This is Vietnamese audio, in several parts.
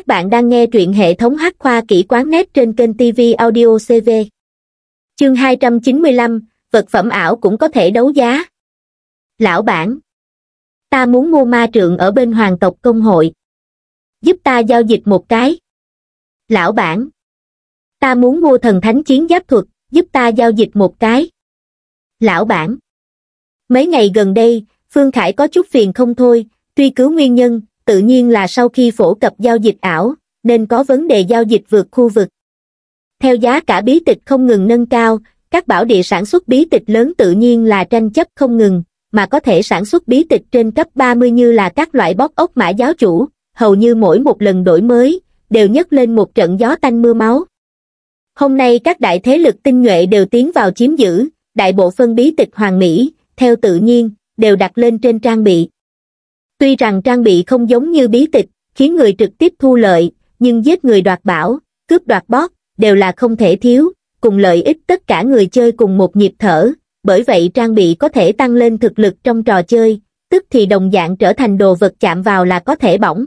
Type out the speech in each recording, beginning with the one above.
Các bạn đang nghe truyện hệ thống hát khoa kỹ quán nét trên kênh TV Audio CV. Chương 295, vật phẩm ảo cũng có thể đấu giá. Lão bản, ta muốn mua ma trượng ở bên hoàng tộc công hội. Giúp ta giao dịch một cái. Lão bản, ta muốn mua thần thánh chiến giáp thuật, giúp ta giao dịch một cái. Lão bản, mấy ngày gần đây, Phương Khải có chút phiền không thôi, tuy cứu nguyên nhân, tự nhiên là sau khi phổ cập giao dịch ảo, nên có vấn đề giao dịch vượt khu vực. Theo giá cả bí tịch không ngừng nâng cao, các bảo địa sản xuất bí tịch lớn tự nhiên là tranh chấp không ngừng, mà có thể sản xuất bí tịch trên cấp 30 như là các loại bóc ốc mã giáo chủ, hầu như mỗi một lần đổi mới, đều nhấc lên một trận gió tanh mưa máu. Hôm nay các đại thế lực tinh nhuệ đều tiến vào chiếm giữ, đại bộ phân bí tịch hoàng mỹ, theo tự nhiên, đều đặt lên trên trang bị tuy rằng trang bị không giống như bí tịch khiến người trực tiếp thu lợi nhưng giết người đoạt bảo cướp đoạt bóp đều là không thể thiếu cùng lợi ích tất cả người chơi cùng một nhịp thở bởi vậy trang bị có thể tăng lên thực lực trong trò chơi tức thì đồng dạng trở thành đồ vật chạm vào là có thể bỏng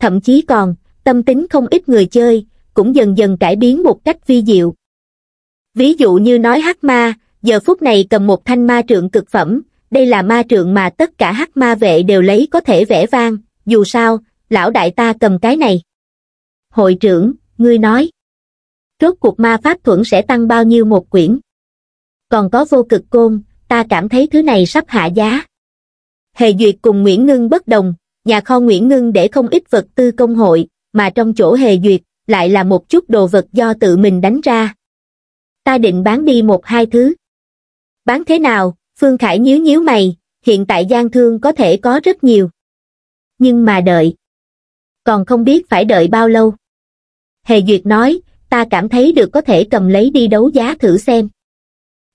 thậm chí còn tâm tính không ít người chơi cũng dần dần cải biến một cách vi diệu ví dụ như nói hắc ma giờ phút này cầm một thanh ma trượng cực phẩm đây là ma trượng mà tất cả hắc ma vệ đều lấy có thể vẽ vang, dù sao, lão đại ta cầm cái này. Hội trưởng, ngươi nói, rốt cuộc ma pháp thuẫn sẽ tăng bao nhiêu một quyển. Còn có vô cực côn, ta cảm thấy thứ này sắp hạ giá. Hề Duyệt cùng Nguyễn Ngưng bất đồng, nhà kho Nguyễn Ngưng để không ít vật tư công hội, mà trong chỗ Hề Duyệt lại là một chút đồ vật do tự mình đánh ra. Ta định bán đi một hai thứ. Bán thế nào, Phương Khải nhíu nhíu mày, hiện tại gian thương có thể có rất nhiều. Nhưng mà đợi. Còn không biết phải đợi bao lâu. Hề Duyệt nói, ta cảm thấy được có thể cầm lấy đi đấu giá thử xem.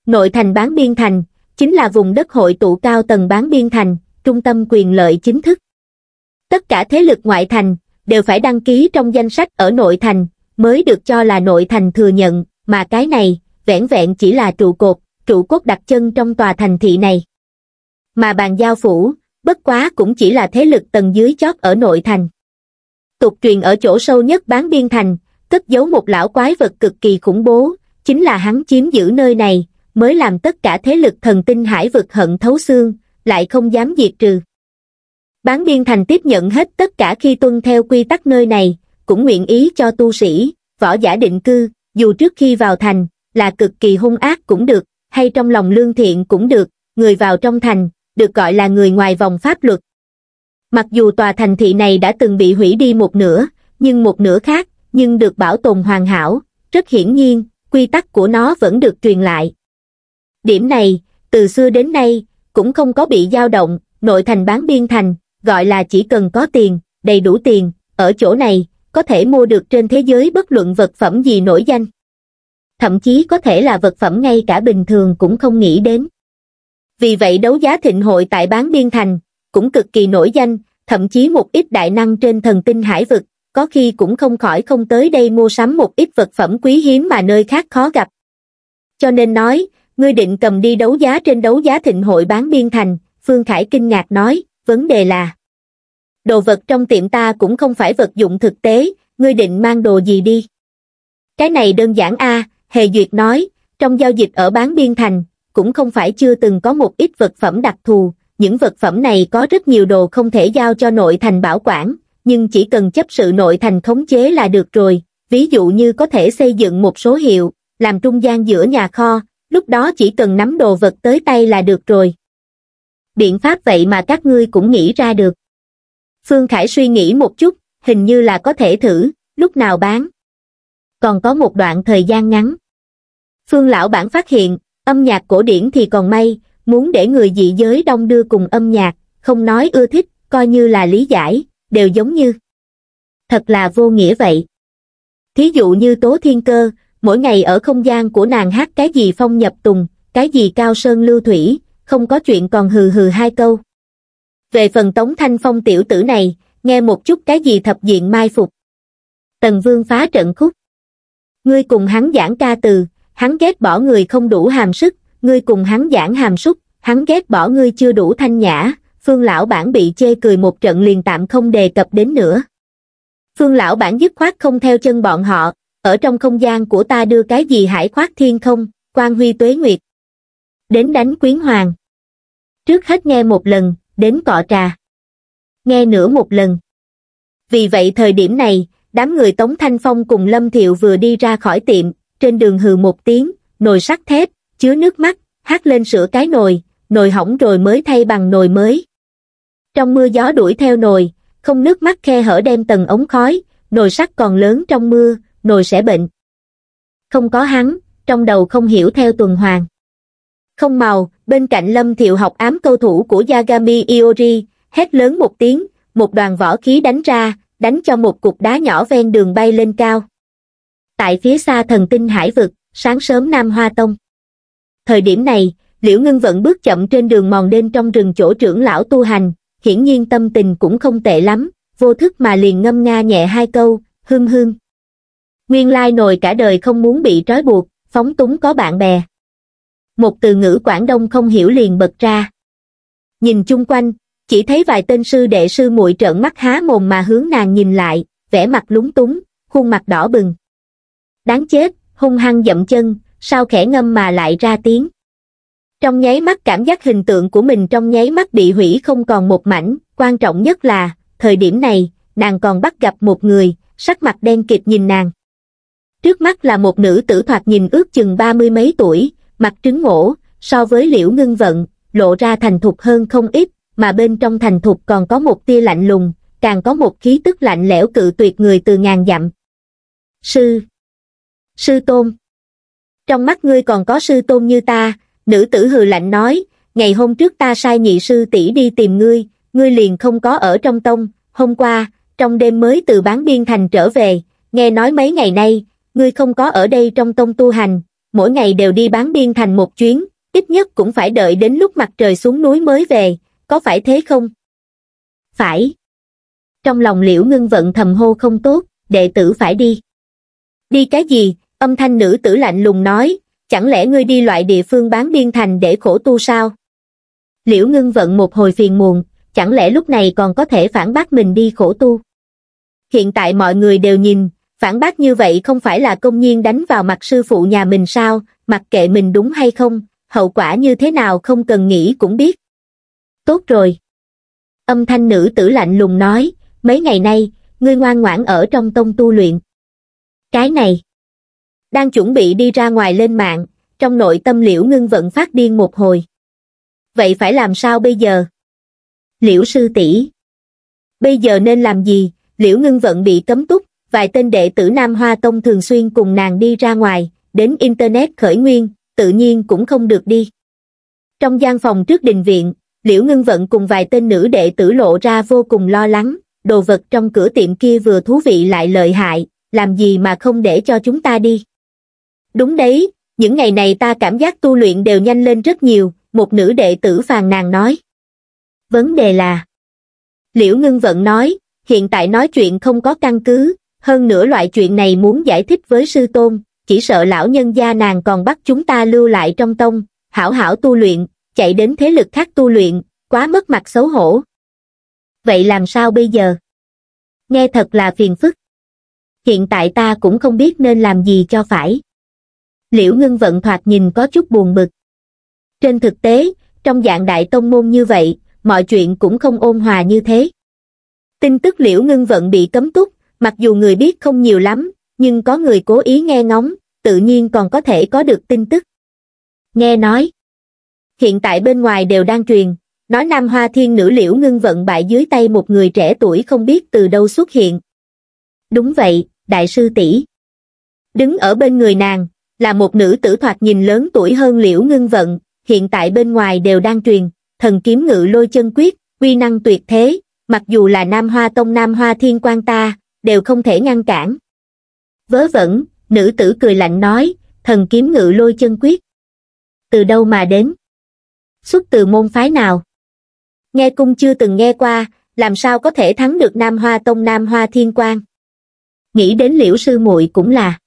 Nội thành bán biên thành, chính là vùng đất hội tụ cao tầng bán biên thành, trung tâm quyền lợi chính thức. Tất cả thế lực ngoại thành, đều phải đăng ký trong danh sách ở nội thành, mới được cho là nội thành thừa nhận, mà cái này, vẻn vẹn chỉ là trụ cột, trụ cốt đặt chân trong tòa thành thị này. Mà bàn giao phủ, bất quá cũng chỉ là thế lực tầng dưới chót ở nội thành. Tục truyền ở chỗ sâu nhất bán biên thành, cất giấu một lão quái vật cực kỳ khủng bố, chính là hắn chiếm giữ nơi này, mới làm tất cả thế lực thần tinh hải vực hận thấu xương, lại không dám diệt trừ. Bán biên thành tiếp nhận hết tất cả khi tuân theo quy tắc nơi này, cũng nguyện ý cho tu sĩ, võ giả định cư, dù trước khi vào thành, là cực kỳ hung ác cũng được, hay trong lòng lương thiện cũng được, người vào trong thành, được gọi là người ngoài vòng pháp luật. Mặc dù tòa thành thị này đã từng bị hủy đi một nửa, nhưng một nửa khác, nhưng được bảo tồn hoàn hảo, rất hiển nhiên, quy tắc của nó vẫn được truyền lại. Điểm này, từ xưa đến nay, cũng không có bị dao động, nội thành bán biên thành, gọi là chỉ cần có tiền, đầy đủ tiền, ở chỗ này, có thể mua được trên thế giới bất luận vật phẩm gì nổi danh thậm chí có thể là vật phẩm ngay cả bình thường cũng không nghĩ đến. Vì vậy đấu giá thịnh hội tại bán biên thành, cũng cực kỳ nổi danh, thậm chí một ít đại năng trên thần tinh hải vực, có khi cũng không khỏi không tới đây mua sắm một ít vật phẩm quý hiếm mà nơi khác khó gặp. Cho nên nói, ngươi định cầm đi đấu giá trên đấu giá thịnh hội bán biên thành, Phương Khải kinh ngạc nói, vấn đề là đồ vật trong tiệm ta cũng không phải vật dụng thực tế, ngươi định mang đồ gì đi. Cái này đơn giản a à, Hề Duyệt nói, trong giao dịch ở bán biên thành, cũng không phải chưa từng có một ít vật phẩm đặc thù, những vật phẩm này có rất nhiều đồ không thể giao cho nội thành bảo quản, nhưng chỉ cần chấp sự nội thành khống chế là được rồi, ví dụ như có thể xây dựng một số hiệu, làm trung gian giữa nhà kho, lúc đó chỉ cần nắm đồ vật tới tay là được rồi. Biện pháp vậy mà các ngươi cũng nghĩ ra được. Phương Khải suy nghĩ một chút, hình như là có thể thử, lúc nào bán, còn có một đoạn thời gian ngắn. Phương lão bản phát hiện, âm nhạc cổ điển thì còn may, muốn để người dị giới đông đưa cùng âm nhạc, không nói ưa thích, coi như là lý giải, đều giống như. Thật là vô nghĩa vậy. Thí dụ như Tố Thiên Cơ, mỗi ngày ở không gian của nàng hát cái gì phong nhập tùng, cái gì cao sơn lưu thủy, không có chuyện còn hừ hừ hai câu. Về phần Tống Thanh Phong tiểu tử này, nghe một chút cái gì thập diện mai phục. Tần Vương phá trận khúc ngươi cùng hắn giảng ca từ hắn ghét bỏ người không đủ hàm sức ngươi cùng hắn giảng hàm súc hắn ghét bỏ ngươi chưa đủ thanh nhã phương lão bản bị chê cười một trận liền tạm không đề cập đến nữa phương lão bản dứt khoát không theo chân bọn họ ở trong không gian của ta đưa cái gì hải khoát thiên không quan huy tuế nguyệt đến đánh quyến hoàng trước hết nghe một lần đến cọ trà nghe nửa một lần vì vậy thời điểm này đám người Tống Thanh Phong cùng Lâm Thiệu vừa đi ra khỏi tiệm, trên đường hừ một tiếng, nồi sắt thép, chứa nước mắt, hát lên sửa cái nồi, nồi hỏng rồi mới thay bằng nồi mới. Trong mưa gió đuổi theo nồi, không nước mắt khe hở đem tầng ống khói, nồi sắt còn lớn trong mưa, nồi sẽ bệnh. Không có hắn, trong đầu không hiểu theo tuần hoàn. Không màu, bên cạnh Lâm Thiệu học ám câu thủ của Yagami Iori, hét lớn một tiếng, một đoàn vỏ khí đánh ra, đánh cho một cục đá nhỏ ven đường bay lên cao. Tại phía xa thần tinh hải vực, sáng sớm Nam Hoa Tông. Thời điểm này, Liễu Ngưng vẫn bước chậm trên đường mòn đêm trong rừng chỗ trưởng lão tu hành, hiển nhiên tâm tình cũng không tệ lắm, vô thức mà liền ngâm nga nhẹ hai câu, hương hương. Nguyên lai nồi cả đời không muốn bị trói buộc, phóng túng có bạn bè. Một từ ngữ Quảng Đông không hiểu liền bật ra. Nhìn chung quanh, chỉ thấy vài tên sư đệ sư muội trợn mắt há mồm mà hướng nàng nhìn lại, vẻ mặt lúng túng, khuôn mặt đỏ bừng. Đáng chết, hung hăng dậm chân, sao khẽ ngâm mà lại ra tiếng. Trong nháy mắt cảm giác hình tượng của mình trong nháy mắt bị hủy không còn một mảnh, quan trọng nhất là, thời điểm này, nàng còn bắt gặp một người, sắc mặt đen kịt nhìn nàng. Trước mắt là một nữ tử thoạt nhìn ước chừng ba mươi mấy tuổi, mặt trứng ngổ, so với liễu ngưng vận, lộ ra thành thục hơn không ít, mà bên trong thành thục còn có một tia lạnh lùng, càng có một khí tức lạnh lẽo cự tuyệt người từ ngàn dặm. Sư Sư Tôn Trong mắt ngươi còn có sư tôn như ta, nữ tử hừ lạnh nói, ngày hôm trước ta sai nhị sư tỷ đi tìm ngươi, ngươi liền không có ở trong tông, hôm qua, trong đêm mới từ bán biên thành trở về, nghe nói mấy ngày nay, ngươi không có ở đây trong tông tu hành, mỗi ngày đều đi bán biên thành một chuyến, ít nhất cũng phải đợi đến lúc mặt trời xuống núi mới về, có phải thế không? Phải. Trong lòng liễu ngưng vận thầm hô không tốt, đệ tử phải đi. Đi cái gì? Âm thanh nữ tử lạnh lùng nói, chẳng lẽ ngươi đi loại địa phương bán biên thành để khổ tu sao? Liễu ngưng vận một hồi phiền muộn, chẳng lẽ lúc này còn có thể phản bác mình đi khổ tu? Hiện tại mọi người đều nhìn, phản bác như vậy không phải là công nhiên đánh vào mặt sư phụ nhà mình sao, mặc kệ mình đúng hay không, hậu quả như thế nào không cần nghĩ cũng biết tốt rồi. Âm thanh nữ tử lạnh lùng nói, mấy ngày nay, ngươi ngoan ngoãn ở trong tông tu luyện. Cái này, đang chuẩn bị đi ra ngoài lên mạng, trong nội tâm liễu ngưng vận phát điên một hồi. Vậy phải làm sao bây giờ? Liễu sư tỷ Bây giờ nên làm gì? Liễu ngưng vận bị cấm túc, vài tên đệ tử Nam Hoa Tông thường xuyên cùng nàng đi ra ngoài, đến Internet khởi nguyên, tự nhiên cũng không được đi. Trong gian phòng trước đình viện, liễu ngưng vận cùng vài tên nữ đệ tử lộ ra vô cùng lo lắng, đồ vật trong cửa tiệm kia vừa thú vị lại lợi hại, làm gì mà không để cho chúng ta đi. Đúng đấy, những ngày này ta cảm giác tu luyện đều nhanh lên rất nhiều, một nữ đệ tử phàn nàn nói. Vấn đề là, liễu ngưng vận nói, hiện tại nói chuyện không có căn cứ, hơn nữa loại chuyện này muốn giải thích với sư tôn, chỉ sợ lão nhân gia nàng còn bắt chúng ta lưu lại trong tông, hảo hảo tu luyện, chạy đến thế lực khác tu luyện, quá mất mặt xấu hổ. Vậy làm sao bây giờ? Nghe thật là phiền phức. Hiện tại ta cũng không biết nên làm gì cho phải. Liễu ngưng vận thoạt nhìn có chút buồn bực. Trên thực tế, trong dạng đại tông môn như vậy, mọi chuyện cũng không ôn hòa như thế. Tin tức liễu ngưng vận bị cấm túc, mặc dù người biết không nhiều lắm, nhưng có người cố ý nghe ngóng, tự nhiên còn có thể có được tin tức. Nghe nói, hiện tại bên ngoài đều đang truyền, nói Nam Hoa Thiên Nữ Liễu Ngưng vận bại dưới tay một người trẻ tuổi không biết từ đâu xuất hiện. Đúng vậy, đại sư tỷ. Đứng ở bên người nàng, là một nữ tử thoạt nhìn lớn tuổi hơn Liễu Ngưng vận, hiện tại bên ngoài đều đang truyền, thần kiếm ngự lôi chân quyết, quy năng tuyệt thế, mặc dù là Nam Hoa Tông Nam Hoa Thiên Quan ta, đều không thể ngăn cản. Vớ vẩn, nữ tử cười lạnh nói, thần kiếm ngự lôi chân quyết. Từ đâu mà đến? xuất từ môn phái nào. Nghe cung chưa từng nghe qua, làm sao có thể thắng được Nam Hoa Tông Nam Hoa Thiên Quang. Nghĩ đến liễu sư muội cũng là.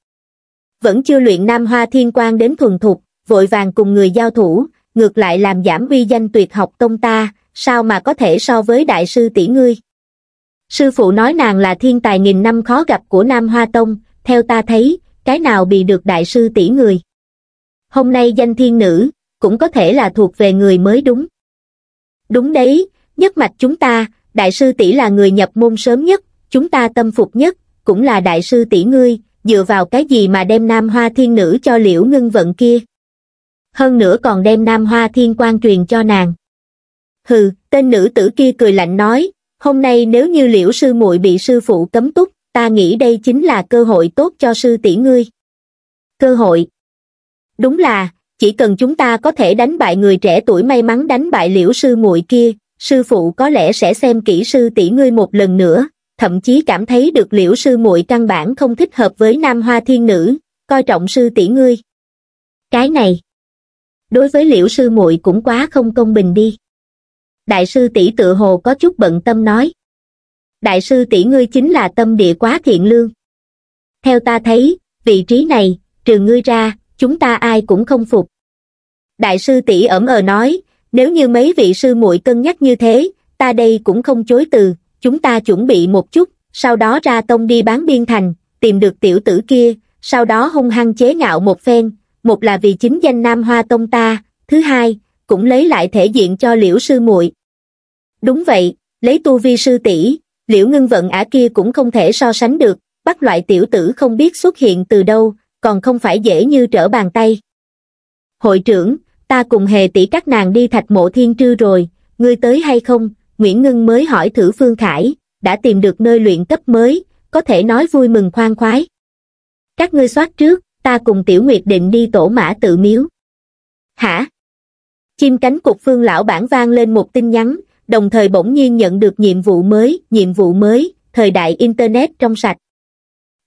Vẫn chưa luyện Nam Hoa Thiên Quang đến thuần thục, vội vàng cùng người giao thủ, ngược lại làm giảm uy danh tuyệt học tông ta, sao mà có thể so với đại sư tỷ ngươi. Sư phụ nói nàng là thiên tài nghìn năm khó gặp của Nam Hoa Tông, theo ta thấy, cái nào bị được đại sư tỷ người. Hôm nay danh thiên nữ, cũng có thể là thuộc về người mới đúng. Đúng đấy, nhất mạch chúng ta, đại sư tỷ là người nhập môn sớm nhất, chúng ta tâm phục nhất, cũng là đại sư tỷ ngươi, dựa vào cái gì mà đem nam hoa thiên nữ cho liễu ngưng vận kia. Hơn nữa còn đem nam hoa thiên quan truyền cho nàng. Hừ, tên nữ tử kia cười lạnh nói, hôm nay nếu như liễu sư muội bị sư phụ cấm túc, ta nghĩ đây chính là cơ hội tốt cho sư tỷ ngươi. Cơ hội. Đúng là, chỉ cần chúng ta có thể đánh bại người trẻ tuổi may mắn đánh bại liễu sư muội kia sư phụ có lẽ sẽ xem kỹ sư tỷ ngươi một lần nữa thậm chí cảm thấy được liễu sư muội căn bản không thích hợp với nam hoa thiên nữ coi trọng sư tỷ ngươi cái này đối với liễu sư muội cũng quá không công bình đi đại sư tỷ tự hồ có chút bận tâm nói đại sư tỷ ngươi chính là tâm địa quá thiện lương theo ta thấy vị trí này trừ ngươi ra chúng ta ai cũng không phục đại sư tỷ ẩm ờ nói nếu như mấy vị sư muội cân nhắc như thế ta đây cũng không chối từ chúng ta chuẩn bị một chút sau đó ra tông đi bán biên thành tìm được tiểu tử kia sau đó hung hăng chế ngạo một phen một là vì chính danh nam hoa tông ta thứ hai cũng lấy lại thể diện cho liễu sư muội đúng vậy lấy tu vi sư tỷ liễu ngưng vận ả kia cũng không thể so sánh được bắt loại tiểu tử không biết xuất hiện từ đâu còn không phải dễ như trở bàn tay hội trưởng ta cùng hề tỷ các nàng đi thạch mộ thiên trư rồi ngươi tới hay không nguyễn ngân mới hỏi thử phương khải đã tìm được nơi luyện cấp mới có thể nói vui mừng khoan khoái các ngươi soát trước ta cùng tiểu nguyệt định đi tổ mã tự miếu hả chim cánh cục phương lão bản vang lên một tin nhắn đồng thời bỗng nhiên nhận được nhiệm vụ mới nhiệm vụ mới thời đại internet trong sạch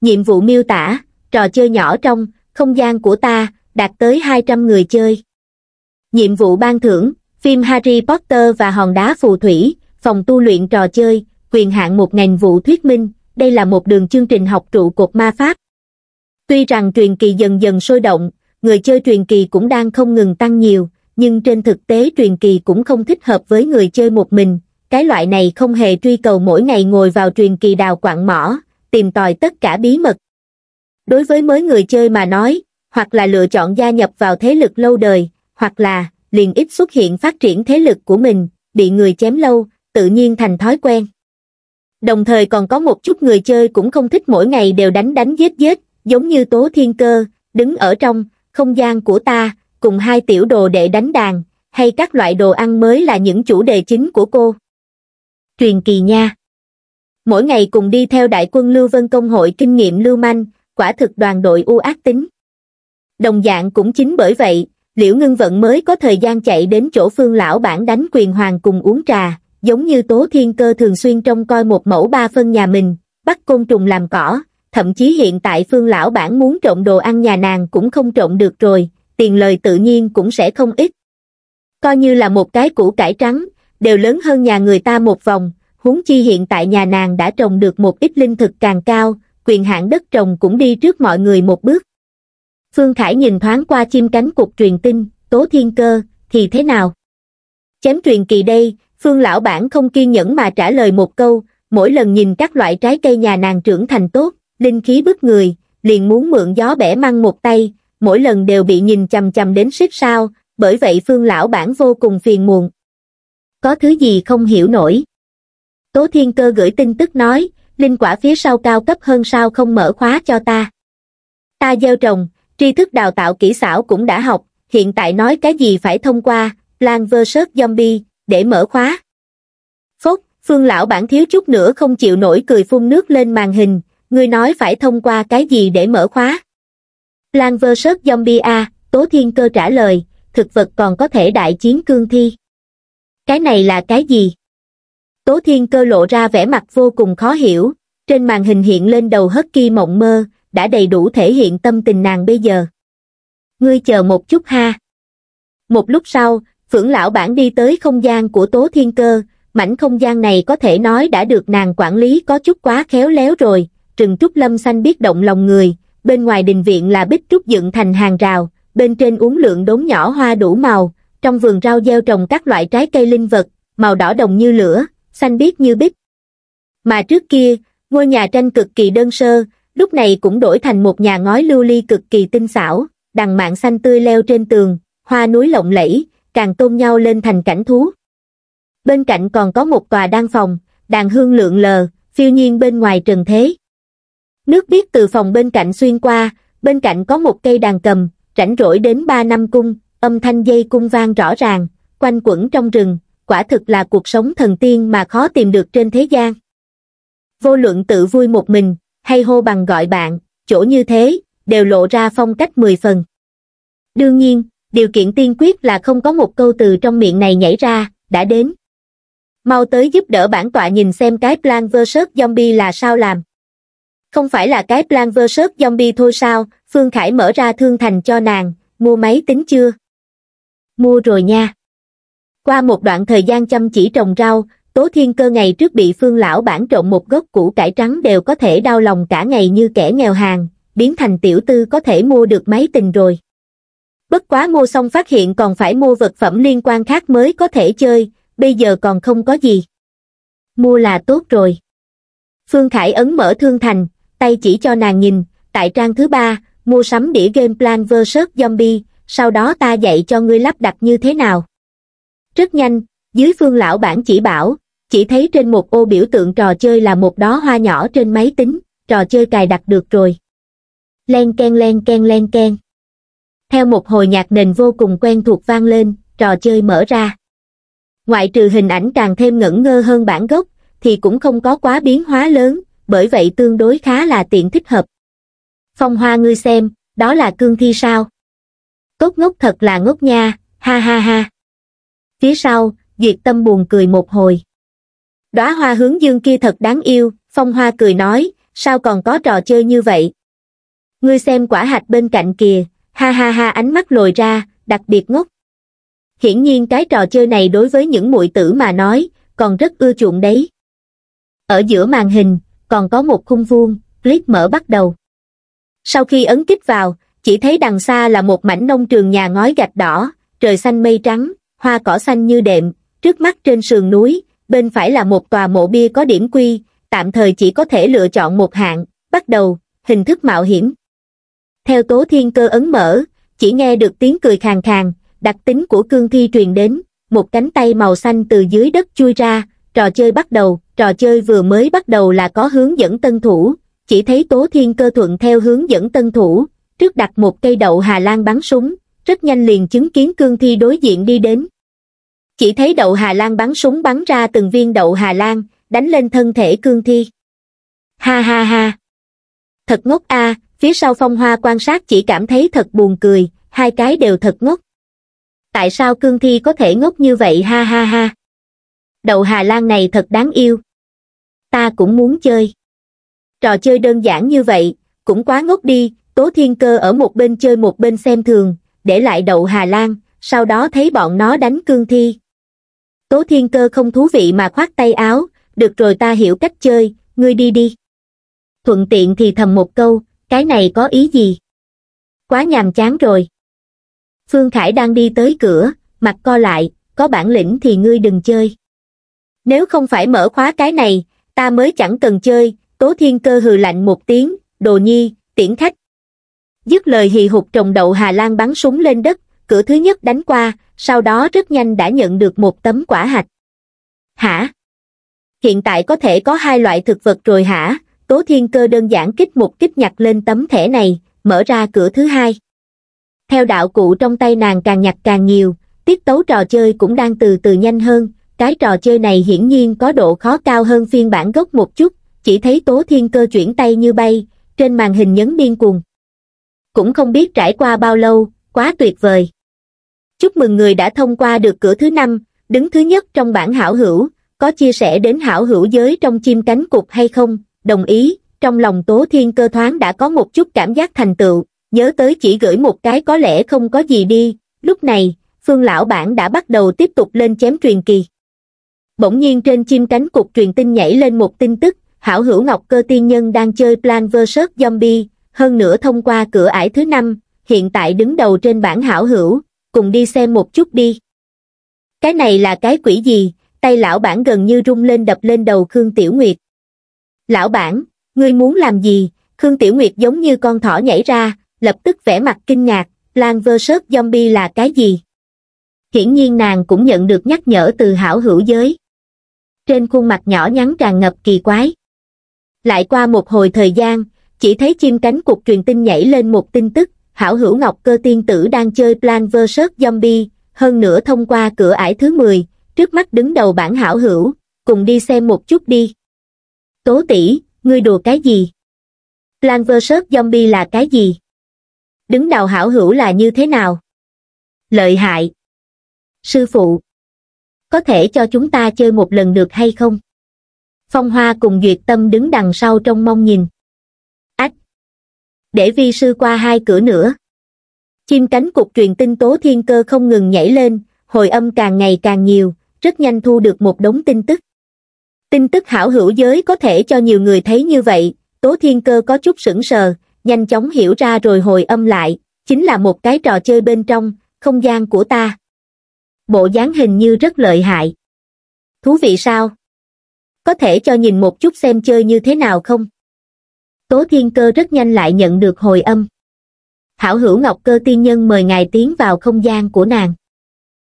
nhiệm vụ miêu tả trò chơi nhỏ trong không gian của ta, đạt tới 200 người chơi. Nhiệm vụ ban thưởng, phim Harry Potter và hòn đá phù thủy, phòng tu luyện trò chơi, quyền hạn một ngành vụ thuyết minh, đây là một đường chương trình học trụ cột ma pháp. Tuy rằng truyền kỳ dần dần sôi động, người chơi truyền kỳ cũng đang không ngừng tăng nhiều, nhưng trên thực tế truyền kỳ cũng không thích hợp với người chơi một mình. Cái loại này không hề truy cầu mỗi ngày ngồi vào truyền kỳ đào quạng mỏ, tìm tòi tất cả bí mật đối với mới người chơi mà nói hoặc là lựa chọn gia nhập vào thế lực lâu đời hoặc là liền ít xuất hiện phát triển thế lực của mình bị người chém lâu tự nhiên thành thói quen đồng thời còn có một chút người chơi cũng không thích mỗi ngày đều đánh đánh giết giết giống như tố thiên cơ đứng ở trong không gian của ta cùng hai tiểu đồ đệ đánh đàn hay các loại đồ ăn mới là những chủ đề chính của cô truyền kỳ nha mỗi ngày cùng đi theo đại quân lưu vân công hội kinh nghiệm lưu manh quả thực đoàn đội u ác tính. Đồng dạng cũng chính bởi vậy, Liễu Ngưng Vận mới có thời gian chạy đến chỗ phương lão bản đánh quyền hoàng cùng uống trà, giống như Tố Thiên Cơ thường xuyên trông coi một mẫu ba phân nhà mình, bắt côn trùng làm cỏ, thậm chí hiện tại phương lão bản muốn trộn đồ ăn nhà nàng cũng không trộn được rồi, tiền lời tự nhiên cũng sẽ không ít. Coi như là một cái củ cải trắng, đều lớn hơn nhà người ta một vòng, huống chi hiện tại nhà nàng đã trồng được một ít linh thực càng cao, quyền hạn đất trồng cũng đi trước mọi người một bước. Phương Khải nhìn thoáng qua chim cánh cục truyền tin, tố thiên cơ, thì thế nào? Chém truyền kỳ đây, Phương lão bản không kiên nhẫn mà trả lời một câu, mỗi lần nhìn các loại trái cây nhà nàng trưởng thành tốt, linh khí bức người, liền muốn mượn gió bẻ măng một tay, mỗi lần đều bị nhìn chầm chầm đến xích sao, bởi vậy Phương lão bản vô cùng phiền muộn. Có thứ gì không hiểu nổi. Tố Thiên Cơ gửi tin tức nói, linh quả phía sau cao cấp hơn sao không mở khóa cho ta. Ta gieo trồng, tri thức đào tạo kỹ xảo cũng đã học, hiện tại nói cái gì phải thông qua, Plan vs Zombie, để mở khóa. phúc phương lão bản thiếu chút nữa không chịu nổi cười phun nước lên màn hình, ngươi nói phải thông qua cái gì để mở khóa. Lan vs Zombie A, Tố Thiên Cơ trả lời, thực vật còn có thể đại chiến cương thi. Cái này là cái gì? Tố Thiên Cơ lộ ra vẻ mặt vô cùng khó hiểu, trên màn hình hiện lên đầu hất kỳ mộng mơ, đã đầy đủ thể hiện tâm tình nàng bây giờ. Ngươi chờ một chút ha. Một lúc sau, Phượng Lão Bản đi tới không gian của Tố Thiên Cơ, mảnh không gian này có thể nói đã được nàng quản lý có chút quá khéo léo rồi, Trừng trúc lâm xanh biết động lòng người, bên ngoài đình viện là bích trúc dựng thành hàng rào, bên trên uống lượng đốn nhỏ hoa đủ màu, trong vườn rau gieo trồng các loại trái cây linh vật, màu đỏ đồng như lửa, xanh biếc như bích. Mà trước kia, ngôi nhà tranh cực kỳ đơn sơ, lúc này cũng đổi thành một nhà ngói lưu ly cực kỳ tinh xảo, đằng mạng xanh tươi leo trên tường, hoa núi lộng lẫy, càng tôn nhau lên thành cảnh thú. Bên cạnh còn có một tòa đan phòng, đàn hương lượng lờ, phiêu nhiên bên ngoài trần thế. Nước biết từ phòng bên cạnh xuyên qua, bên cạnh có một cây đàn cầm, rảnh rỗi đến ba năm cung, âm thanh dây cung vang rõ ràng, quanh quẩn trong rừng, quả thực là cuộc sống thần tiên mà khó tìm được trên thế gian. Vô luận tự vui một mình, hay hô bằng gọi bạn, chỗ như thế, đều lộ ra phong cách mười phần. Đương nhiên, điều kiện tiên quyết là không có một câu từ trong miệng này nhảy ra, đã đến. Mau tới giúp đỡ bản tọa nhìn xem cái plan vs zombie là sao làm. Không phải là cái plan vs zombie thôi sao, Phương Khải mở ra thương thành cho nàng, mua máy tính chưa? Mua rồi nha. Qua một đoạn thời gian chăm chỉ trồng rau, Tố Thiên Cơ ngày trước bị Phương Lão bản trộn một gốc củ cải trắng đều có thể đau lòng cả ngày như kẻ nghèo hàng, biến thành tiểu tư có thể mua được máy tình rồi. Bất quá mua xong phát hiện còn phải mua vật phẩm liên quan khác mới có thể chơi, bây giờ còn không có gì. Mua là tốt rồi. Phương Khải ấn mở thương thành, tay chỉ cho nàng nhìn, tại trang thứ ba, mua sắm đĩa game Plan vs Zombie, sau đó ta dạy cho ngươi lắp đặt như thế nào. Rất nhanh, dưới phương lão bản chỉ bảo, chỉ thấy trên một ô biểu tượng trò chơi là một đóa hoa nhỏ trên máy tính, trò chơi cài đặt được rồi. Len ken len ken len ken. Theo một hồi nhạc nền vô cùng quen thuộc vang lên, trò chơi mở ra. Ngoại trừ hình ảnh càng thêm ngẩn ngơ hơn bản gốc, thì cũng không có quá biến hóa lớn, bởi vậy tương đối khá là tiện thích hợp. Phong hoa ngươi xem, đó là cương thi sao? Cốt ngốc thật là ngốc nha, ha ha ha phía sau, Diệt Tâm buồn cười một hồi. Đóa hoa hướng dương kia thật đáng yêu, Phong Hoa cười nói, sao còn có trò chơi như vậy? Ngươi xem quả hạch bên cạnh kìa, ha ha ha ánh mắt lồi ra, đặc biệt ngốc. Hiển nhiên cái trò chơi này đối với những muội tử mà nói, còn rất ưa chuộng đấy. Ở giữa màn hình, còn có một khung vuông, clip mở bắt đầu. Sau khi ấn kích vào, chỉ thấy đằng xa là một mảnh nông trường nhà ngói gạch đỏ, trời xanh mây trắng, hoa cỏ xanh như đệm, trước mắt trên sườn núi, bên phải là một tòa mộ bia có điểm quy, tạm thời chỉ có thể lựa chọn một hạng, bắt đầu, hình thức mạo hiểm. Theo tố thiên cơ ấn mở, chỉ nghe được tiếng cười khàn khàn, đặc tính của cương thi truyền đến, một cánh tay màu xanh từ dưới đất chui ra, trò chơi bắt đầu, trò chơi vừa mới bắt đầu là có hướng dẫn tân thủ, chỉ thấy tố thiên cơ thuận theo hướng dẫn tân thủ, trước đặt một cây đậu Hà Lan bắn súng, rất nhanh liền chứng kiến cương thi đối diện đi đến, chỉ thấy đậu hà lan bắn súng bắn ra từng viên đậu hà lan đánh lên thân thể cương thi ha ha ha thật ngốc a à, phía sau phong hoa quan sát chỉ cảm thấy thật buồn cười hai cái đều thật ngốc tại sao cương thi có thể ngốc như vậy ha ha ha đậu hà lan này thật đáng yêu ta cũng muốn chơi trò chơi đơn giản như vậy cũng quá ngốc đi tố thiên cơ ở một bên chơi một bên xem thường để lại đậu hà lan sau đó thấy bọn nó đánh cương thi Tố Thiên Cơ không thú vị mà khoát tay áo, được rồi ta hiểu cách chơi, ngươi đi đi. Thuận tiện thì thầm một câu, cái này có ý gì? Quá nhàm chán rồi. Phương Khải đang đi tới cửa, mặt co lại, có bản lĩnh thì ngươi đừng chơi. Nếu không phải mở khóa cái này, ta mới chẳng cần chơi, Tố Thiên Cơ hừ lạnh một tiếng, đồ nhi, tiễn khách. Dứt lời hì hụt trồng đậu Hà Lan bắn súng lên đất, cửa thứ nhất đánh qua, sau đó rất nhanh đã nhận được một tấm quả hạch. Hả? Hiện tại có thể có hai loại thực vật rồi hả? Tố Thiên Cơ đơn giản kích một kích nhặt lên tấm thẻ này, mở ra cửa thứ hai. Theo đạo cụ trong tay nàng càng nhặt càng nhiều, tiết tấu trò chơi cũng đang từ từ nhanh hơn, cái trò chơi này hiển nhiên có độ khó cao hơn phiên bản gốc một chút, chỉ thấy Tố Thiên Cơ chuyển tay như bay, trên màn hình nhấn điên cuồng. Cũng không biết trải qua bao lâu, quá tuyệt vời chúc mừng người đã thông qua được cửa thứ năm đứng thứ nhất trong bảng hảo hữu có chia sẻ đến hảo hữu giới trong chim cánh cục hay không đồng ý trong lòng tố thiên cơ thoáng đã có một chút cảm giác thành tựu nhớ tới chỉ gửi một cái có lẽ không có gì đi lúc này phương lão bản đã bắt đầu tiếp tục lên chém truyền kỳ bỗng nhiên trên chim cánh cục truyền tin nhảy lên một tin tức hảo hữu ngọc cơ tiên nhân đang chơi plan vs zombie hơn nữa thông qua cửa ải thứ năm hiện tại đứng đầu trên bảng hảo hữu cùng đi xem một chút đi. Cái này là cái quỷ gì, tay lão bản gần như rung lên đập lên đầu Khương Tiểu Nguyệt. Lão bản, ngươi muốn làm gì? Khương Tiểu Nguyệt giống như con thỏ nhảy ra, lập tức vẻ mặt kinh ngạc, Lan vơ sớt zombie là cái gì? Hiển nhiên nàng cũng nhận được nhắc nhở từ hảo hữu giới. Trên khuôn mặt nhỏ nhắn tràn ngập kỳ quái. Lại qua một hồi thời gian, chỉ thấy chim cánh cục truyền tin nhảy lên một tin tức, hảo hữu ngọc cơ tiên tử đang chơi Plan vs Zombie, hơn nữa thông qua cửa ải thứ 10, trước mắt đứng đầu bảng hảo hữu, cùng đi xem một chút đi. Tố tỷ, ngươi đùa cái gì? Plan vs Zombie là cái gì? Đứng đầu hảo hữu là như thế nào? Lợi hại. Sư phụ, có thể cho chúng ta chơi một lần được hay không? Phong Hoa cùng Duyệt Tâm đứng đằng sau trong mong nhìn để vi sư qua hai cửa nữa chim cánh cục truyền tin tố thiên cơ không ngừng nhảy lên hồi âm càng ngày càng nhiều rất nhanh thu được một đống tin tức tin tức hảo hữu giới có thể cho nhiều người thấy như vậy tố thiên cơ có chút sững sờ nhanh chóng hiểu ra rồi hồi âm lại chính là một cái trò chơi bên trong không gian của ta bộ dáng hình như rất lợi hại thú vị sao có thể cho nhìn một chút xem chơi như thế nào không Tố Thiên Cơ rất nhanh lại nhận được hồi âm. Hảo hữu Ngọc Cơ Tiên Nhân mời ngài tiến vào không gian của nàng.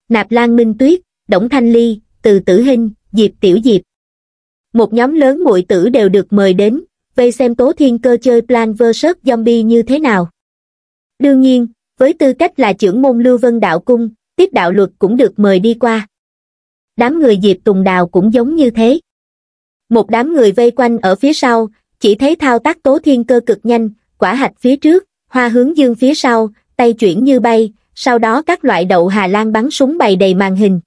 Nạp Lan Minh Tuyết, Đổng Thanh Ly, Từ Tử Hinh, Diệp Tiểu Diệp. Một nhóm lớn muội tử đều được mời đến, vây xem Tố Thiên Cơ chơi Plan vs Zombie như thế nào. Đương nhiên, với tư cách là trưởng môn Lưu Vân Đạo Cung, Tiết Đạo Luật cũng được mời đi qua. Đám người Diệp Tùng Đào cũng giống như thế. Một đám người vây quanh ở phía sau, chỉ thấy thao tác tố thiên cơ cực nhanh quả hạch phía trước hoa hướng dương phía sau tay chuyển như bay sau đó các loại đậu hà lan bắn súng bày đầy màn hình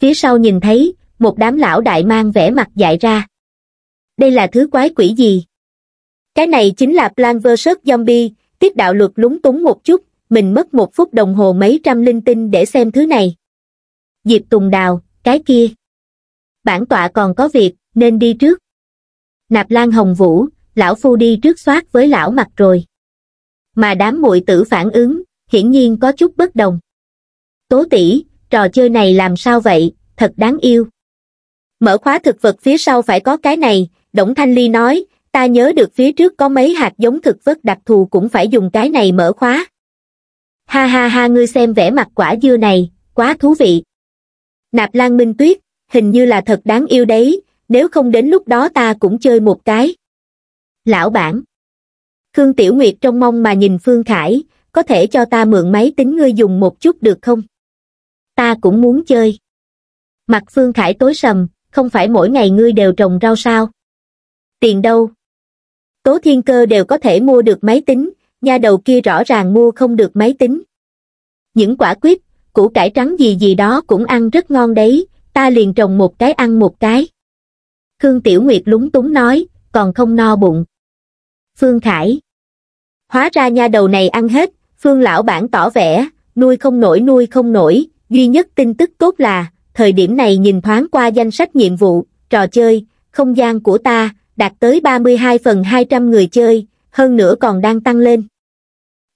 phía sau nhìn thấy một đám lão đại mang vẻ mặt dại ra đây là thứ quái quỷ gì cái này chính là plan vs zombie tiết đạo luật lúng túng một chút mình mất một phút đồng hồ mấy trăm linh tinh để xem thứ này diệp tùng đào cái kia bản tọa còn có việc nên đi trước nạp lan hồng vũ lão phu đi trước soát với lão mặt rồi mà đám muội tử phản ứng hiển nhiên có chút bất đồng tố tỷ trò chơi này làm sao vậy thật đáng yêu mở khóa thực vật phía sau phải có cái này đổng thanh ly nói ta nhớ được phía trước có mấy hạt giống thực vật đặc thù cũng phải dùng cái này mở khóa ha ha ha ngươi xem vẻ mặt quả dưa này quá thú vị nạp lan minh tuyết hình như là thật đáng yêu đấy nếu không đến lúc đó ta cũng chơi một cái lão bản khương tiểu nguyệt trong mong mà nhìn phương khải có thể cho ta mượn máy tính ngươi dùng một chút được không ta cũng muốn chơi mặt phương khải tối sầm không phải mỗi ngày ngươi đều trồng rau sao tiền đâu tố thiên cơ đều có thể mua được máy tính nha đầu kia rõ ràng mua không được máy tính những quả quýt củ cải trắng gì gì đó cũng ăn rất ngon đấy ta liền trồng một cái ăn một cái Khương Tiểu Nguyệt lúng túng nói, còn không no bụng. Phương Khải Hóa ra nha đầu này ăn hết, Phương Lão Bản tỏ vẻ, nuôi không nổi nuôi không nổi, duy nhất tin tức tốt là, thời điểm này nhìn thoáng qua danh sách nhiệm vụ, trò chơi, không gian của ta, đạt tới 32 phần 200 người chơi, hơn nữa còn đang tăng lên.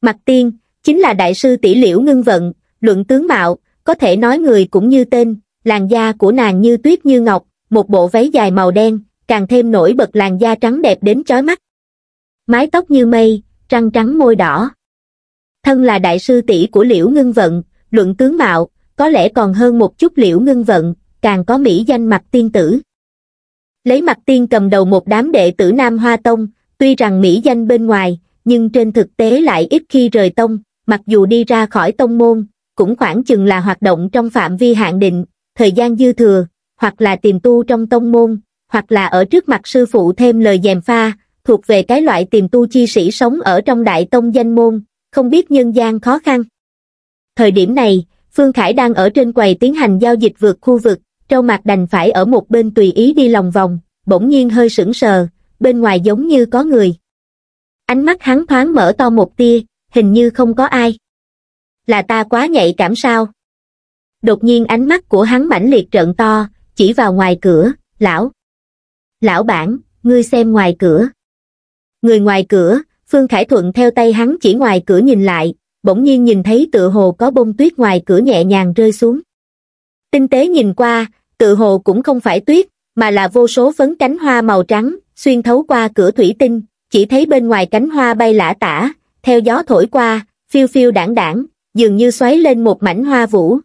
Mặt tiên, chính là đại sư tỷ liễu ngưng vận, luận tướng mạo, có thể nói người cũng như tên, làn da của nàng như tuyết như ngọc, một bộ váy dài màu đen, càng thêm nổi bật làn da trắng đẹp đến chói mắt. Mái tóc như mây, răng trắng môi đỏ. Thân là đại sư tỷ của Liễu Ngưng Vận, luận tướng mạo, có lẽ còn hơn một chút Liễu Ngưng Vận, càng có mỹ danh mặt tiên tử. Lấy mặt tiên cầm đầu một đám đệ tử Nam Hoa Tông, tuy rằng mỹ danh bên ngoài, nhưng trên thực tế lại ít khi rời tông, mặc dù đi ra khỏi tông môn, cũng khoảng chừng là hoạt động trong phạm vi hạn định, thời gian dư thừa, hoặc là tìm tu trong tông môn, hoặc là ở trước mặt sư phụ thêm lời dèm pha, thuộc về cái loại tìm tu chi sĩ sống ở trong đại tông danh môn, không biết nhân gian khó khăn. Thời điểm này, Phương Khải đang ở trên quầy tiến hành giao dịch vượt khu vực, trâu mặt đành phải ở một bên tùy ý đi lòng vòng, bỗng nhiên hơi sững sờ, bên ngoài giống như có người. Ánh mắt hắn thoáng mở to một tia, hình như không có ai. Là ta quá nhạy cảm sao? Đột nhiên ánh mắt của hắn mãnh liệt trợn to, chỉ vào ngoài cửa lão lão bản ngươi xem ngoài cửa người ngoài cửa phương khải thuận theo tay hắn chỉ ngoài cửa nhìn lại bỗng nhiên nhìn thấy tựa hồ có bông tuyết ngoài cửa nhẹ nhàng rơi xuống tinh tế nhìn qua tựa hồ cũng không phải tuyết mà là vô số phấn cánh hoa màu trắng xuyên thấu qua cửa thủy tinh chỉ thấy bên ngoài cánh hoa bay lả tả theo gió thổi qua phiêu phiêu đảng đảng dường như xoáy lên một mảnh hoa vũ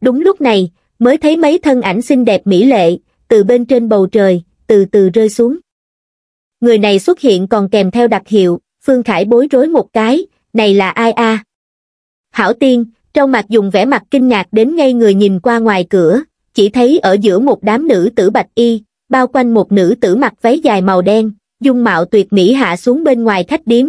đúng lúc này mới thấy mấy thân ảnh xinh đẹp mỹ lệ, từ bên trên bầu trời, từ từ rơi xuống. Người này xuất hiện còn kèm theo đặc hiệu, Phương Khải bối rối một cái, này là ai a? Hảo Tiên, trong mặt dùng vẻ mặt kinh ngạc đến ngay người nhìn qua ngoài cửa, chỉ thấy ở giữa một đám nữ tử bạch y, bao quanh một nữ tử mặc váy dài màu đen, dung mạo tuyệt mỹ hạ xuống bên ngoài khách điếm.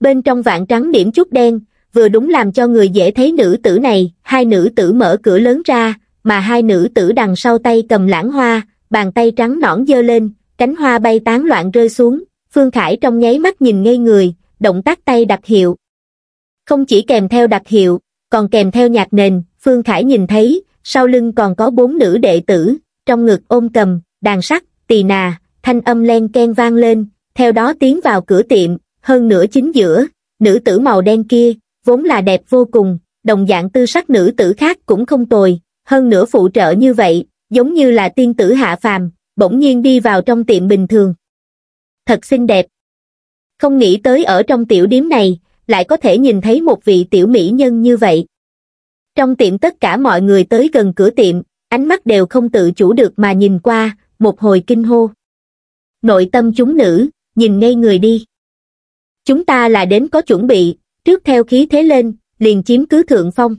Bên trong vạn trắng điểm chút đen, vừa đúng làm cho người dễ thấy nữ tử này, hai nữ tử mở cửa lớn ra, mà hai nữ tử đằng sau tay cầm lãng hoa, bàn tay trắng nõn dơ lên, cánh hoa bay tán loạn rơi xuống, Phương Khải trong nháy mắt nhìn ngây người, động tác tay đặc hiệu. Không chỉ kèm theo đặc hiệu, còn kèm theo nhạc nền, Phương Khải nhìn thấy, sau lưng còn có bốn nữ đệ tử, trong ngực ôm cầm, đàn sắt, tỳ nà, thanh âm len ken vang lên, theo đó tiến vào cửa tiệm, hơn nửa chính giữa, nữ tử màu đen kia, vốn là đẹp vô cùng, đồng dạng tư sắc nữ tử khác cũng không tồi, hơn nữa phụ trợ như vậy, giống như là tiên tử hạ phàm, bỗng nhiên đi vào trong tiệm bình thường. Thật xinh đẹp. Không nghĩ tới ở trong tiểu điếm này, lại có thể nhìn thấy một vị tiểu mỹ nhân như vậy. Trong tiệm tất cả mọi người tới gần cửa tiệm, ánh mắt đều không tự chủ được mà nhìn qua, một hồi kinh hô. Nội tâm chúng nữ, nhìn ngay người đi. Chúng ta là đến có chuẩn bị, trước theo khí thế lên, liền chiếm cứ thượng phong.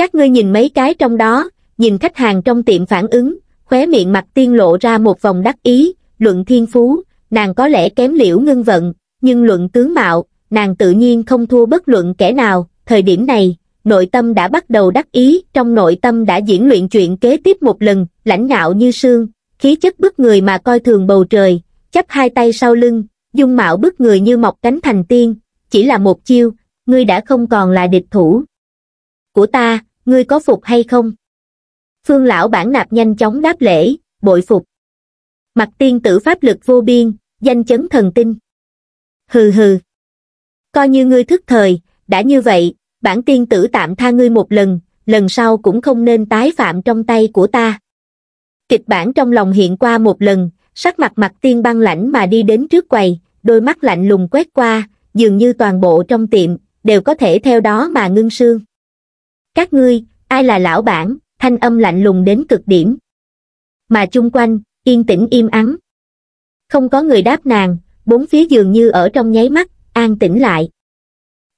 Các ngươi nhìn mấy cái trong đó, nhìn khách hàng trong tiệm phản ứng, khóe miệng mặt tiên lộ ra một vòng đắc ý, luận thiên phú, nàng có lẽ kém liễu ngưng vận, nhưng luận tướng mạo, nàng tự nhiên không thua bất luận kẻ nào, thời điểm này, nội tâm đã bắt đầu đắc ý, trong nội tâm đã diễn luyện chuyện kế tiếp một lần, lãnh ngạo như sương, khí chất bức người mà coi thường bầu trời, chấp hai tay sau lưng, dung mạo bức người như mọc cánh thành tiên, chỉ là một chiêu, ngươi đã không còn là địch thủ của ta, ngươi có phục hay không? Phương lão bản nạp nhanh chóng đáp lễ, bội phục. Mặt tiên tử pháp lực vô biên, danh chấn thần tinh. Hừ hừ. Coi như ngươi thức thời, đã như vậy, bản tiên tử tạm tha ngươi một lần, lần sau cũng không nên tái phạm trong tay của ta. Kịch bản trong lòng hiện qua một lần, sắc mặt mặt tiên băng lãnh mà đi đến trước quầy, đôi mắt lạnh lùng quét qua, dường như toàn bộ trong tiệm, đều có thể theo đó mà ngưng sương các ngươi ai là lão bản thanh âm lạnh lùng đến cực điểm mà chung quanh yên tĩnh im ắng không có người đáp nàng bốn phía dường như ở trong nháy mắt an tĩnh lại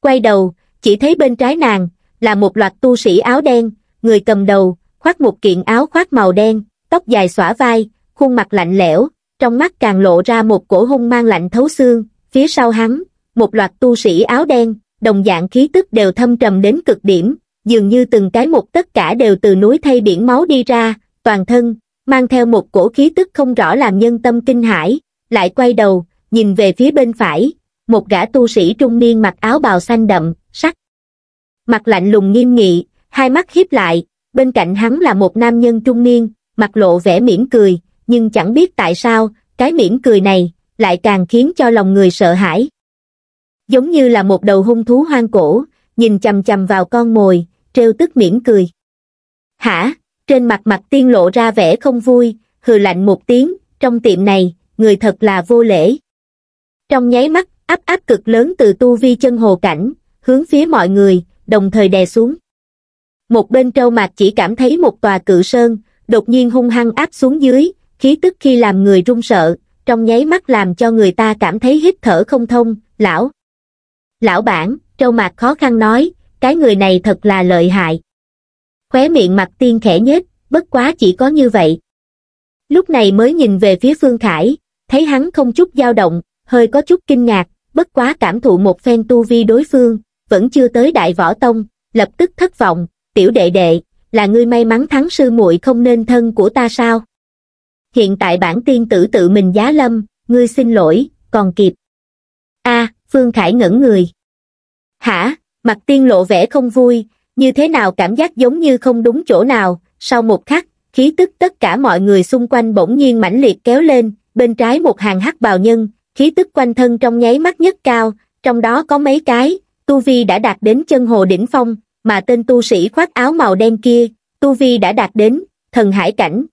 quay đầu chỉ thấy bên trái nàng là một loạt tu sĩ áo đen người cầm đầu khoác một kiện áo khoác màu đen tóc dài xõa vai khuôn mặt lạnh lẽo trong mắt càng lộ ra một cổ hung mang lạnh thấu xương phía sau hắn một loạt tu sĩ áo đen đồng dạng khí tức đều thâm trầm đến cực điểm dường như từng cái một tất cả đều từ núi thay biển máu đi ra, toàn thân, mang theo một cổ khí tức không rõ làm nhân tâm kinh hãi, lại quay đầu, nhìn về phía bên phải, một gã tu sĩ trung niên mặc áo bào xanh đậm, sắc. Mặt lạnh lùng nghiêm nghị, hai mắt hiếp lại, bên cạnh hắn là một nam nhân trung niên, mặt lộ vẻ mỉm cười, nhưng chẳng biết tại sao, cái mỉm cười này, lại càng khiến cho lòng người sợ hãi. Giống như là một đầu hung thú hoang cổ, nhìn chầm chầm vào con mồi, trêu tức miễn cười. Hả? Trên mặt mặt tiên lộ ra vẻ không vui, hừ lạnh một tiếng, trong tiệm này, người thật là vô lễ. Trong nháy mắt, áp áp cực lớn từ tu vi chân hồ cảnh, hướng phía mọi người, đồng thời đè xuống. Một bên trâu mạc chỉ cảm thấy một tòa cự sơn, đột nhiên hung hăng áp xuống dưới, khí tức khi làm người run sợ, trong nháy mắt làm cho người ta cảm thấy hít thở không thông, lão. Lão bản, trâu mạc khó khăn nói, cái người này thật là lợi hại khóe miệng mặt tiên khẽ nhếch bất quá chỉ có như vậy lúc này mới nhìn về phía phương khải thấy hắn không chút dao động hơi có chút kinh ngạc bất quá cảm thụ một phen tu vi đối phương vẫn chưa tới đại võ tông lập tức thất vọng tiểu đệ đệ là ngươi may mắn thắng sư muội không nên thân của ta sao hiện tại bản tiên tử tự mình giá lâm ngươi xin lỗi còn kịp a phương khải ngẩn người hả mặt tiên lộ vẻ không vui như thế nào cảm giác giống như không đúng chỗ nào sau một khắc khí tức tất cả mọi người xung quanh bỗng nhiên mãnh liệt kéo lên bên trái một hàng hắc bào nhân khí tức quanh thân trong nháy mắt nhất cao trong đó có mấy cái tu vi đã đạt đến chân hồ đỉnh phong mà tên tu sĩ khoác áo màu đen kia tu vi đã đạt đến thần hải cảnh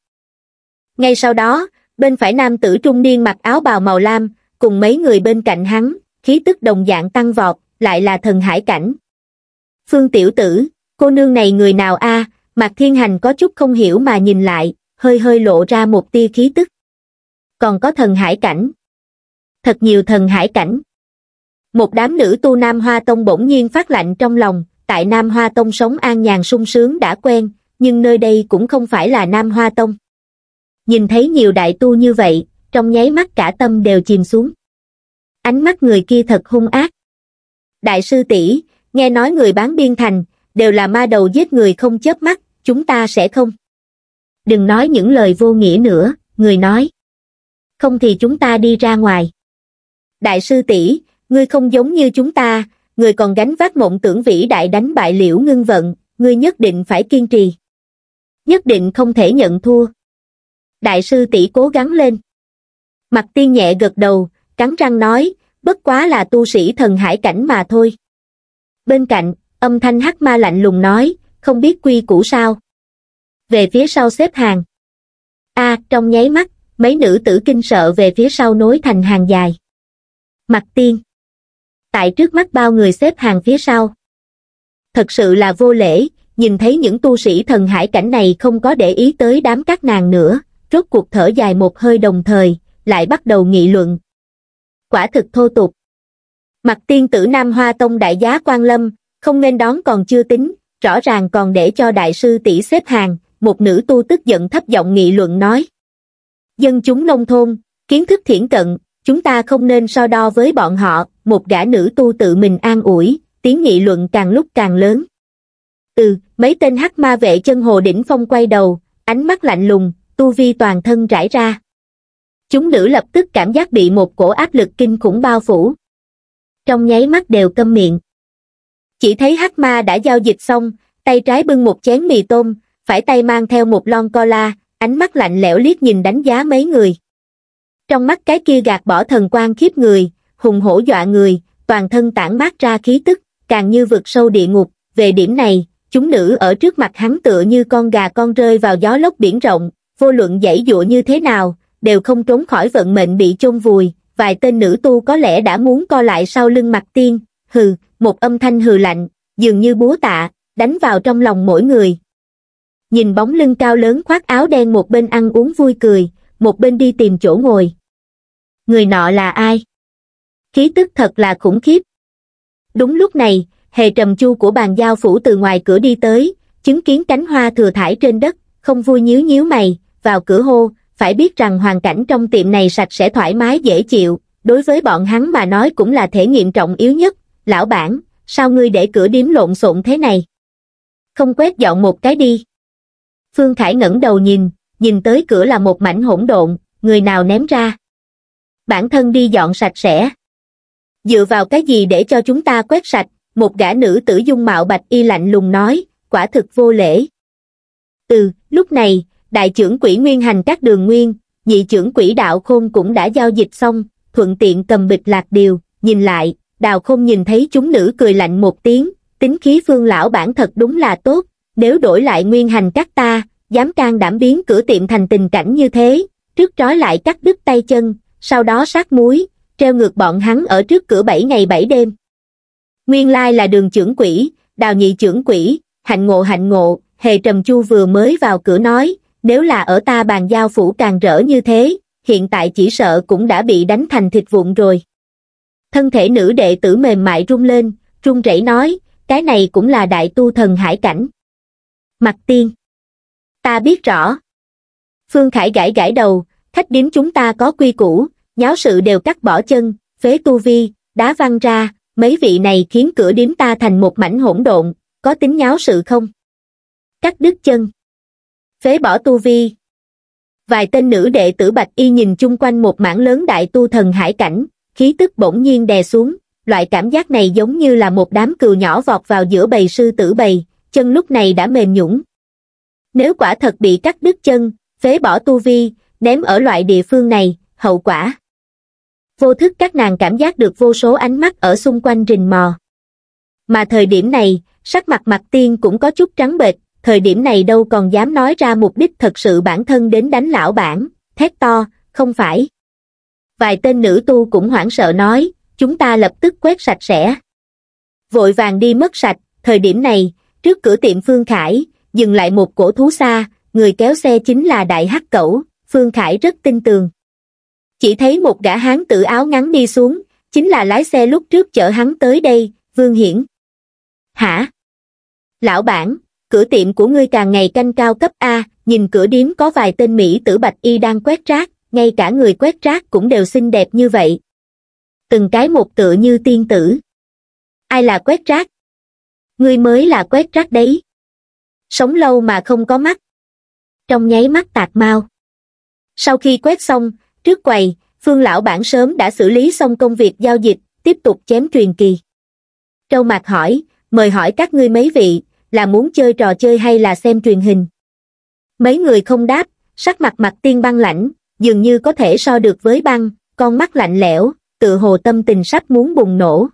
ngay sau đó bên phải nam tử trung niên mặc áo bào màu lam cùng mấy người bên cạnh hắn khí tức đồng dạng tăng vọt lại là thần hải cảnh. Phương tiểu tử, cô nương này người nào a? À, Mạc Thiên Hành có chút không hiểu mà nhìn lại, hơi hơi lộ ra một tia khí tức. Còn có thần hải cảnh. Thật nhiều thần hải cảnh. Một đám nữ tu Nam Hoa Tông bỗng nhiên phát lạnh trong lòng, tại Nam Hoa Tông sống an nhàn sung sướng đã quen, nhưng nơi đây cũng không phải là Nam Hoa Tông. Nhìn thấy nhiều đại tu như vậy, trong nháy mắt cả tâm đều chìm xuống. Ánh mắt người kia thật hung ác, đại sư tỷ nghe nói người bán biên thành, đều là ma đầu giết người không chớp mắt, chúng ta sẽ không. Đừng nói những lời vô nghĩa nữa, người nói. Không thì chúng ta đi ra ngoài. Đại sư tỷ ngươi không giống như chúng ta, người còn gánh vác mộng tưởng vĩ đại đánh bại liễu ngưng vận, ngươi nhất định phải kiên trì. Nhất định không thể nhận thua. Đại sư tỷ cố gắng lên. Mặt tiên nhẹ gật đầu, cắn răng nói, bất quá là tu sĩ thần hải cảnh mà thôi. Bên cạnh, âm thanh hắc ma lạnh lùng nói, không biết quy củ sao. Về phía sau xếp hàng. a à, trong nháy mắt, mấy nữ tử kinh sợ về phía sau nối thành hàng dài. Mặt tiên. Tại trước mắt bao người xếp hàng phía sau. Thật sự là vô lễ, nhìn thấy những tu sĩ thần hải cảnh này không có để ý tới đám các nàng nữa, rốt cuộc thở dài một hơi đồng thời, lại bắt đầu nghị luận, quả thực thô tục. Mặt tiên tử Nam Hoa Tông đại giá quan lâm, không nên đón còn chưa tính, rõ ràng còn để cho đại sư tỷ xếp hàng, một nữ tu tức giận thấp giọng nghị luận nói. Dân chúng nông thôn, kiến thức thiển cận, chúng ta không nên so đo với bọn họ, một gã nữ tu tự mình an ủi, tiếng nghị luận càng lúc càng lớn. Ừ, mấy tên hắc ma vệ chân hồ đỉnh phong quay đầu, ánh mắt lạnh lùng, tu vi toàn thân rải ra chúng nữ lập tức cảm giác bị một cổ áp lực kinh khủng bao phủ trong nháy mắt đều câm miệng chỉ thấy hắc ma đã giao dịch xong tay trái bưng một chén mì tôm phải tay mang theo một lon cola ánh mắt lạnh lẽo liếc nhìn đánh giá mấy người trong mắt cái kia gạt bỏ thần quan khiếp người hùng hổ dọa người toàn thân tản mát ra khí tức càng như vượt sâu địa ngục về điểm này chúng nữ ở trước mặt hắn tựa như con gà con rơi vào gió lốc biển rộng vô luận dãy dụa như thế nào đều không trốn khỏi vận mệnh bị chôn vùi, vài tên nữ tu có lẽ đã muốn co lại sau lưng mặt tiên, hừ, một âm thanh hừ lạnh, dường như búa tạ, đánh vào trong lòng mỗi người. Nhìn bóng lưng cao lớn khoác áo đen một bên ăn uống vui cười, một bên đi tìm chỗ ngồi. Người nọ là ai? Khí tức thật là khủng khiếp. Đúng lúc này, hề trầm chu của bàn giao phủ từ ngoài cửa đi tới, chứng kiến cánh hoa thừa thải trên đất, không vui nhíu nhíu mày, vào cửa hô, phải biết rằng hoàn cảnh trong tiệm này sạch sẽ thoải mái dễ chịu, đối với bọn hắn mà nói cũng là thể nghiệm trọng yếu nhất. Lão bản, sao ngươi để cửa điếm lộn xộn thế này? Không quét dọn một cái đi. Phương Khải ngẩng đầu nhìn, nhìn tới cửa là một mảnh hỗn độn, người nào ném ra. Bản thân đi dọn sạch sẽ. Dựa vào cái gì để cho chúng ta quét sạch, một gã nữ tử dung mạo bạch y lạnh lùng nói, quả thực vô lễ. từ lúc này, đại trưởng quỹ nguyên hành các đường nguyên, nhị trưởng quỹ đạo khôn cũng đã giao dịch xong, thuận tiện cầm bịch lạc điều, nhìn lại, đào khôn nhìn thấy chúng nữ cười lạnh một tiếng, tính khí phương lão bản thật đúng là tốt, nếu đổi lại nguyên hành các ta, dám can đảm biến cửa tiệm thành tình cảnh như thế, trước trói lại cắt đứt tay chân, sau đó sát muối, treo ngược bọn hắn ở trước cửa 7 ngày 7 đêm. Nguyên lai là đường trưởng quỷ, đào nhị trưởng quỷ, hạnh ngộ hạnh ngộ, hề trầm chu vừa mới vào cửa nói, nếu là ở ta bàn giao phủ càng rỡ như thế, hiện tại chỉ sợ cũng đã bị đánh thành thịt vụn rồi. Thân thể nữ đệ tử mềm mại rung lên, rung rẩy nói, cái này cũng là đại tu thần hải cảnh. Mặt tiên. Ta biết rõ. Phương Khải gãi gãi đầu, khách điếm chúng ta có quy củ, nháo sự đều cắt bỏ chân, phế tu vi, đá văng ra, mấy vị này khiến cửa điếm ta thành một mảnh hỗn độn, có tính nháo sự không? Cắt đứt chân phế bỏ tu vi. Vài tên nữ đệ tử Bạch Y nhìn chung quanh một mảng lớn đại tu thần hải cảnh, khí tức bỗng nhiên đè xuống, loại cảm giác này giống như là một đám cừu nhỏ vọt vào giữa bầy sư tử bầy, chân lúc này đã mềm nhũng. Nếu quả thật bị cắt đứt chân, phế bỏ tu vi, ném ở loại địa phương này, hậu quả. Vô thức các nàng cảm giác được vô số ánh mắt ở xung quanh rình mò. Mà thời điểm này, sắc mặt mặt tiên cũng có chút trắng bệch, thời điểm này đâu còn dám nói ra mục đích thật sự bản thân đến đánh lão bản, thét to, không phải. Vài tên nữ tu cũng hoảng sợ nói, chúng ta lập tức quét sạch sẽ. Vội vàng đi mất sạch, thời điểm này, trước cửa tiệm Phương Khải, dừng lại một cổ thú xa, người kéo xe chính là Đại Hắc Cẩu, Phương Khải rất tin tường. Chỉ thấy một gã hán tự áo ngắn đi xuống, chính là lái xe lúc trước chở hắn tới đây, Vương Hiển. Hả? Lão bản, cửa tiệm của ngươi càng ngày canh cao cấp a nhìn cửa điếm có vài tên mỹ tử bạch y đang quét rác ngay cả người quét rác cũng đều xinh đẹp như vậy từng cái một tựa như tiên tử ai là quét rác ngươi mới là quét rác đấy sống lâu mà không có mắt trong nháy mắt tạc mau sau khi quét xong trước quầy phương lão bản sớm đã xử lý xong công việc giao dịch tiếp tục chém truyền kỳ trâu mạc hỏi mời hỏi các ngươi mấy vị là muốn chơi trò chơi hay là xem truyền hình mấy người không đáp sắc mặt mặt tiên băng lãnh dường như có thể so được với băng con mắt lạnh lẽo tự hồ tâm tình sắp muốn bùng nổ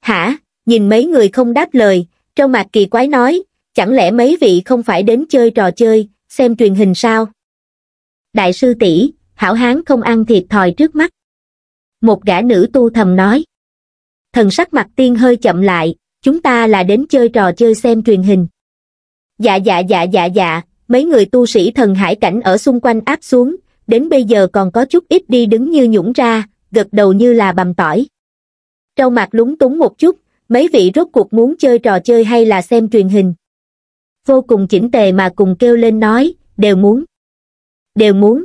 hả nhìn mấy người không đáp lời trong mặt kỳ quái nói chẳng lẽ mấy vị không phải đến chơi trò chơi xem truyền hình sao đại sư tỷ hảo hán không ăn thịt thòi trước mắt một gã nữ tu thầm nói thần sắc mặt tiên hơi chậm lại chúng ta là đến chơi trò chơi xem truyền hình. Dạ dạ dạ dạ dạ, mấy người tu sĩ thần hải cảnh ở xung quanh áp xuống, đến bây giờ còn có chút ít đi đứng như nhũng ra, gật đầu như là bầm tỏi. Trâu mặt lúng túng một chút, mấy vị rốt cuộc muốn chơi trò chơi hay là xem truyền hình. Vô cùng chỉnh tề mà cùng kêu lên nói, đều muốn. Đều muốn.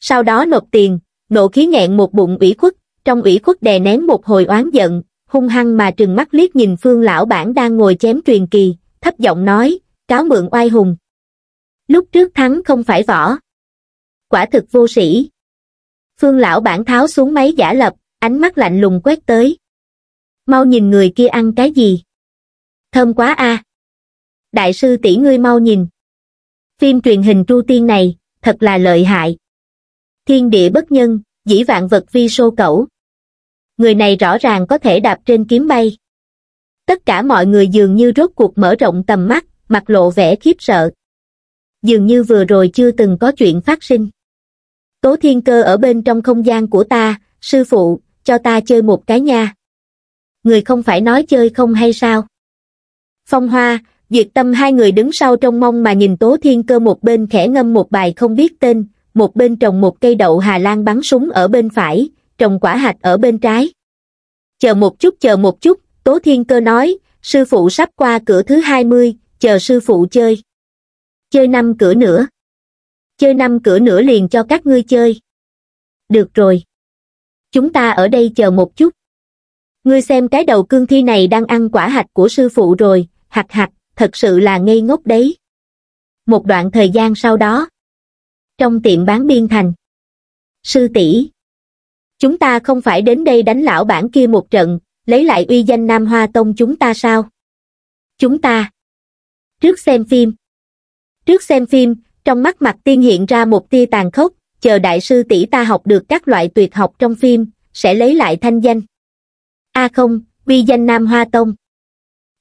Sau đó nộp tiền, nộ khí nghẹn một bụng ủy khuất, trong ủy khuất đè nén một hồi oán giận, hung hăng mà trừng mắt liếc nhìn phương lão bản đang ngồi chém truyền kỳ, thấp giọng nói, cáo mượn oai hùng. Lúc trước thắng không phải võ. Quả thực vô sĩ. Phương lão bản tháo xuống máy giả lập, ánh mắt lạnh lùng quét tới. Mau nhìn người kia ăn cái gì. Thơm quá a. À. Đại sư tỷ ngươi mau nhìn. Phim truyền hình tru tiên này, thật là lợi hại. Thiên địa bất nhân, dĩ vạn vật vi sô cẩu người này rõ ràng có thể đạp trên kiếm bay. Tất cả mọi người dường như rốt cuộc mở rộng tầm mắt, mặt lộ vẻ khiếp sợ. Dường như vừa rồi chưa từng có chuyện phát sinh. Tố thiên cơ ở bên trong không gian của ta, sư phụ, cho ta chơi một cái nha. Người không phải nói chơi không hay sao? Phong Hoa, Duyệt Tâm hai người đứng sau trong mong mà nhìn Tố Thiên Cơ một bên khẽ ngâm một bài không biết tên, một bên trồng một cây đậu Hà Lan bắn súng ở bên phải, trồng quả hạch ở bên trái. Chờ một chút chờ một chút, Tố Thiên Cơ nói, sư phụ sắp qua cửa thứ 20, chờ sư phụ chơi. Chơi năm cửa nữa. Chơi năm cửa nữa liền cho các ngươi chơi. Được rồi. Chúng ta ở đây chờ một chút. Ngươi xem cái đầu cương thi này đang ăn quả hạch của sư phụ rồi, hạch hạch, thật sự là ngây ngốc đấy. Một đoạn thời gian sau đó, trong tiệm bán biên thành, sư tỷ chúng ta không phải đến đây đánh lão bản kia một trận lấy lại uy danh nam hoa tông chúng ta sao chúng ta trước xem phim trước xem phim trong mắt mặt tiên hiện ra một tia tàn khốc chờ đại sư tỷ ta học được các loại tuyệt học trong phim sẽ lấy lại thanh danh a không uy danh nam hoa tông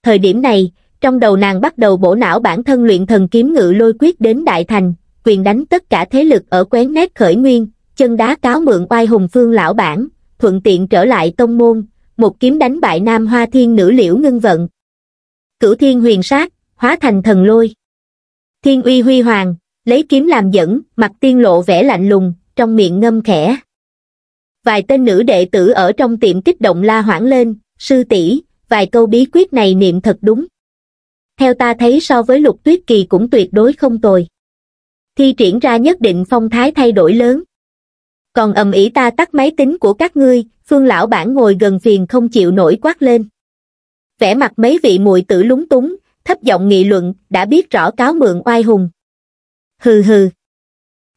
thời điểm này trong đầu nàng bắt đầu bổ não bản thân luyện thần kiếm ngự lôi quyết đến đại thành quyền đánh tất cả thế lực ở quén nét khởi nguyên chân đá cáo mượn oai hùng phương lão bản thuận tiện trở lại tông môn một kiếm đánh bại nam hoa thiên nữ liễu ngưng vận cửu thiên huyền sát hóa thành thần lôi thiên uy huy hoàng lấy kiếm làm dẫn mặt tiên lộ vẻ lạnh lùng trong miệng ngâm khẽ vài tên nữ đệ tử ở trong tiệm kích động la hoảng lên sư tỷ vài câu bí quyết này niệm thật đúng theo ta thấy so với lục tuyết kỳ cũng tuyệt đối không tồi thi triển ra nhất định phong thái thay đổi lớn còn ầm ĩ ta tắt máy tính của các ngươi phương lão bản ngồi gần phiền không chịu nổi quát lên vẻ mặt mấy vị mùi tử lúng túng thấp giọng nghị luận đã biết rõ cáo mượn oai hùng hừ hừ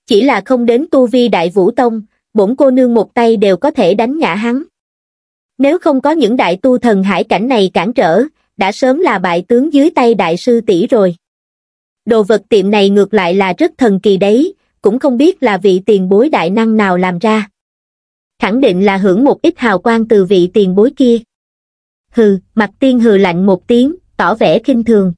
chỉ là không đến tu vi đại vũ tông bổn cô nương một tay đều có thể đánh ngã hắn nếu không có những đại tu thần hải cảnh này cản trở đã sớm là bại tướng dưới tay đại sư tỷ rồi đồ vật tiệm này ngược lại là rất thần kỳ đấy cũng không biết là vị tiền bối đại năng nào làm ra. Khẳng định là hưởng một ít hào quang từ vị tiền bối kia. Hừ, mặt tiên hừ lạnh một tiếng, tỏ vẻ khinh thường.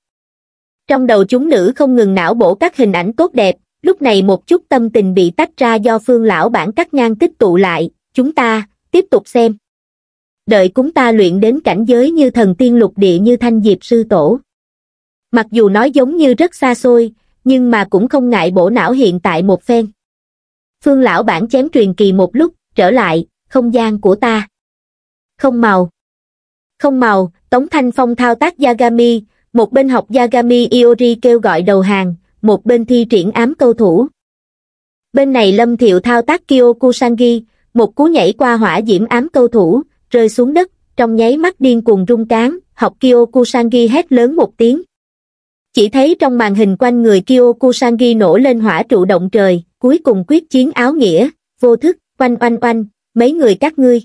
Trong đầu chúng nữ không ngừng não bổ các hình ảnh tốt đẹp, lúc này một chút tâm tình bị tách ra do phương lão bản cắt ngang tích tụ lại, chúng ta, tiếp tục xem. Đợi chúng ta luyện đến cảnh giới như thần tiên lục địa như thanh diệp sư tổ. Mặc dù nói giống như rất xa xôi, nhưng mà cũng không ngại bổ não hiện tại một phen. Phương lão bản chém truyền kỳ một lúc, trở lại, không gian của ta. Không màu. Không màu, Tống Thanh Phong thao tác Yagami, một bên học Yagami Iori kêu gọi đầu hàng, một bên thi triển ám câu thủ. Bên này Lâm Thiệu thao tác Kyokusangi, một cú nhảy qua hỏa diễm ám câu thủ, rơi xuống đất, trong nháy mắt điên cuồng rung cán, học Kyokusangi hét lớn một tiếng chỉ thấy trong màn hình quanh người kyokusangi nổ lên hỏa trụ động trời cuối cùng quyết chiến áo nghĩa vô thức oanh oanh oanh mấy người các ngươi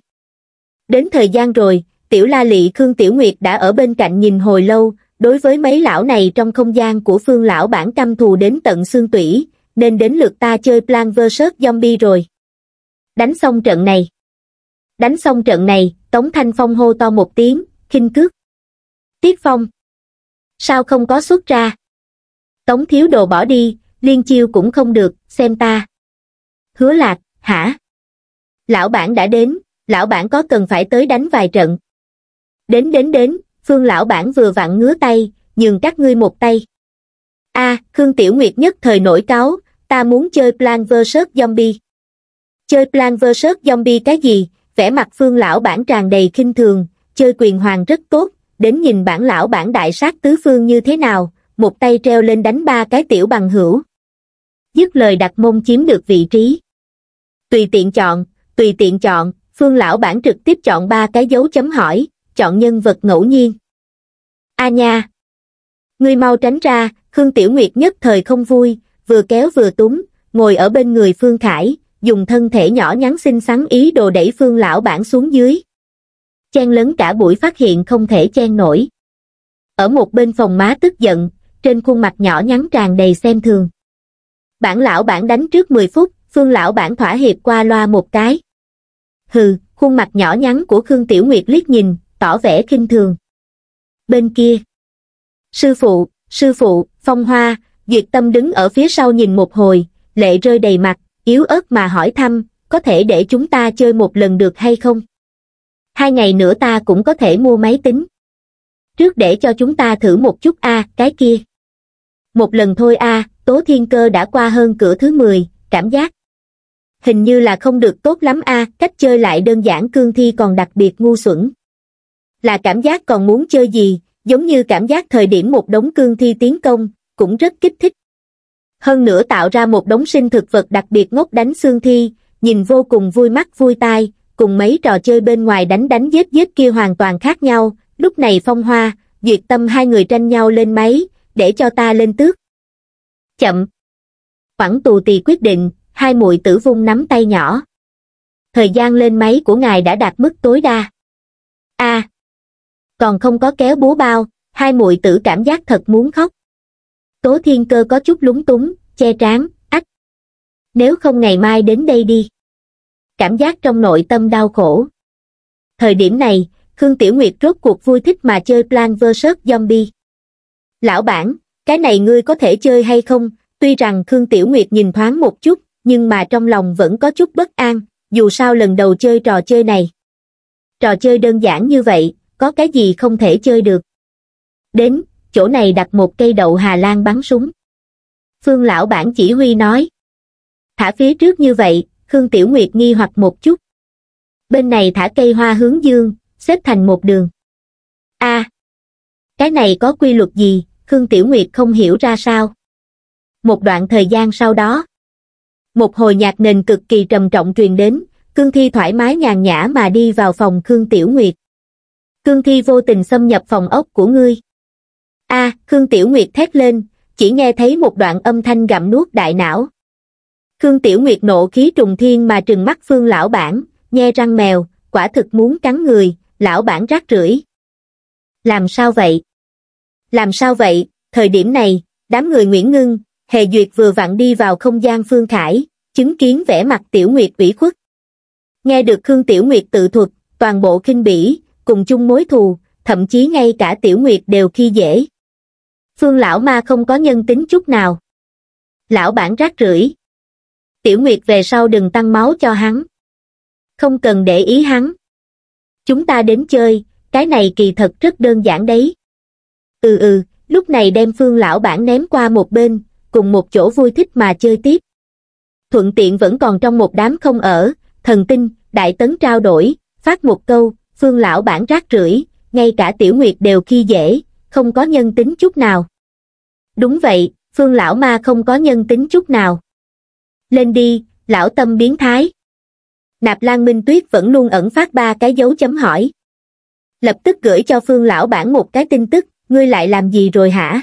đến thời gian rồi tiểu la lị khương tiểu nguyệt đã ở bên cạnh nhìn hồi lâu đối với mấy lão này trong không gian của phương lão bản căm thù đến tận xương tủy nên đến lượt ta chơi plan vs zombie rồi đánh xong trận này đánh xong trận này tống thanh phong hô to một tiếng khinh cước tiết phong sao không có xuất ra? Tống thiếu đồ bỏ đi, liên chiêu cũng không được, xem ta. Hứa lạc, hả? Lão bản đã đến, lão bản có cần phải tới đánh vài trận. Đến đến đến, phương lão bản vừa vặn ngứa tay, nhường các ngươi một tay. a à, Khương Tiểu Nguyệt nhất thời nổi cáo, ta muốn chơi Plan vs Zombie. Chơi Plan vs Zombie cái gì? Vẻ mặt phương lão bản tràn đầy khinh thường, chơi quyền hoàng rất tốt, đến nhìn bản lão bản đại sát tứ phương như thế nào một tay treo lên đánh ba cái tiểu bằng hữu dứt lời đặt mông chiếm được vị trí tùy tiện chọn tùy tiện chọn phương lão bản trực tiếp chọn ba cái dấu chấm hỏi chọn nhân vật ngẫu nhiên a nha ngươi mau tránh ra khương tiểu nguyệt nhất thời không vui vừa kéo vừa túng ngồi ở bên người phương khải dùng thân thể nhỏ nhắn xinh xắn ý đồ đẩy phương lão bản xuống dưới chen lấn cả buổi phát hiện không thể chen nổi. Ở một bên phòng má tức giận, trên khuôn mặt nhỏ nhắn tràn đầy xem thường. Bản lão bản đánh trước 10 phút, phương lão bản thỏa hiệp qua loa một cái. Hừ, khuôn mặt nhỏ nhắn của Khương Tiểu Nguyệt liếc nhìn, tỏ vẻ khinh thường. Bên kia, sư phụ, sư phụ, phong hoa, duyệt tâm đứng ở phía sau nhìn một hồi, lệ rơi đầy mặt, yếu ớt mà hỏi thăm, có thể để chúng ta chơi một lần được hay không? hai ngày nữa ta cũng có thể mua máy tính. Trước để cho chúng ta thử một chút a cái kia. Một lần thôi a Tố Thiên Cơ đã qua hơn cửa thứ 10, cảm giác. Hình như là không được tốt lắm a cách chơi lại đơn giản cương thi còn đặc biệt ngu xuẩn. Là cảm giác còn muốn chơi gì, giống như cảm giác thời điểm một đống cương thi tiến công, cũng rất kích thích. Hơn nữa tạo ra một đống sinh thực vật đặc biệt ngốc đánh xương thi, nhìn vô cùng vui mắt vui tai, cùng mấy trò chơi bên ngoài đánh đánh giết giết kia hoàn toàn khác nhau lúc này phong hoa duyệt tâm hai người tranh nhau lên máy để cho ta lên tước chậm quẳng tù tì quyết định hai muội tử vung nắm tay nhỏ thời gian lên máy của ngài đã đạt mức tối đa a à, còn không có kéo búa bao hai muội tử cảm giác thật muốn khóc tố thiên cơ có chút lúng túng che trán ách nếu không ngày mai đến đây đi cảm giác trong nội tâm đau khổ. Thời điểm này, Khương Tiểu Nguyệt rốt cuộc vui thích mà chơi Plan vs Zombie. Lão bản, cái này ngươi có thể chơi hay không? Tuy rằng Khương Tiểu Nguyệt nhìn thoáng một chút, nhưng mà trong lòng vẫn có chút bất an, dù sao lần đầu chơi trò chơi này. Trò chơi đơn giản như vậy, có cái gì không thể chơi được. Đến, chỗ này đặt một cây đậu Hà Lan bắn súng. Phương lão bản chỉ huy nói. Thả phía trước như vậy, khương tiểu nguyệt nghi hoặc một chút bên này thả cây hoa hướng dương xếp thành một đường a cái này có quy luật gì khương tiểu nguyệt không hiểu ra sao một đoạn thời gian sau đó một hồi nhạc nền cực kỳ trầm trọng truyền đến cương thi thoải mái nhàn nhã mà đi vào phòng khương tiểu nguyệt cương thi vô tình xâm nhập phòng ốc của ngươi a khương tiểu nguyệt thét lên chỉ nghe thấy một đoạn âm thanh gặm nuốt đại não khương tiểu nguyệt nộ khí trùng thiên mà trừng mắt phương lão bản nhe răng mèo quả thực muốn cắn người lão bản rác rưởi làm sao vậy làm sao vậy thời điểm này đám người nguyễn ngưng hề duyệt vừa vặn đi vào không gian phương khải chứng kiến vẻ mặt tiểu nguyệt ủy khuất nghe được khương tiểu nguyệt tự thuật toàn bộ kinh bỉ cùng chung mối thù thậm chí ngay cả tiểu nguyệt đều khi dễ phương lão ma không có nhân tính chút nào lão bản rác rưởi tiểu nguyệt về sau đừng tăng máu cho hắn. Không cần để ý hắn. Chúng ta đến chơi, cái này kỳ thật rất đơn giản đấy. Ừ ừ, lúc này đem phương lão bản ném qua một bên, cùng một chỗ vui thích mà chơi tiếp. Thuận tiện vẫn còn trong một đám không ở, thần tinh, đại tấn trao đổi, phát một câu, phương lão bản rác rưởi ngay cả tiểu nguyệt đều khi dễ, không có nhân tính chút nào. Đúng vậy, phương lão ma không có nhân tính chút nào lên đi lão tâm biến thái nạp lan minh tuyết vẫn luôn ẩn phát ba cái dấu chấm hỏi lập tức gửi cho phương lão bản một cái tin tức ngươi lại làm gì rồi hả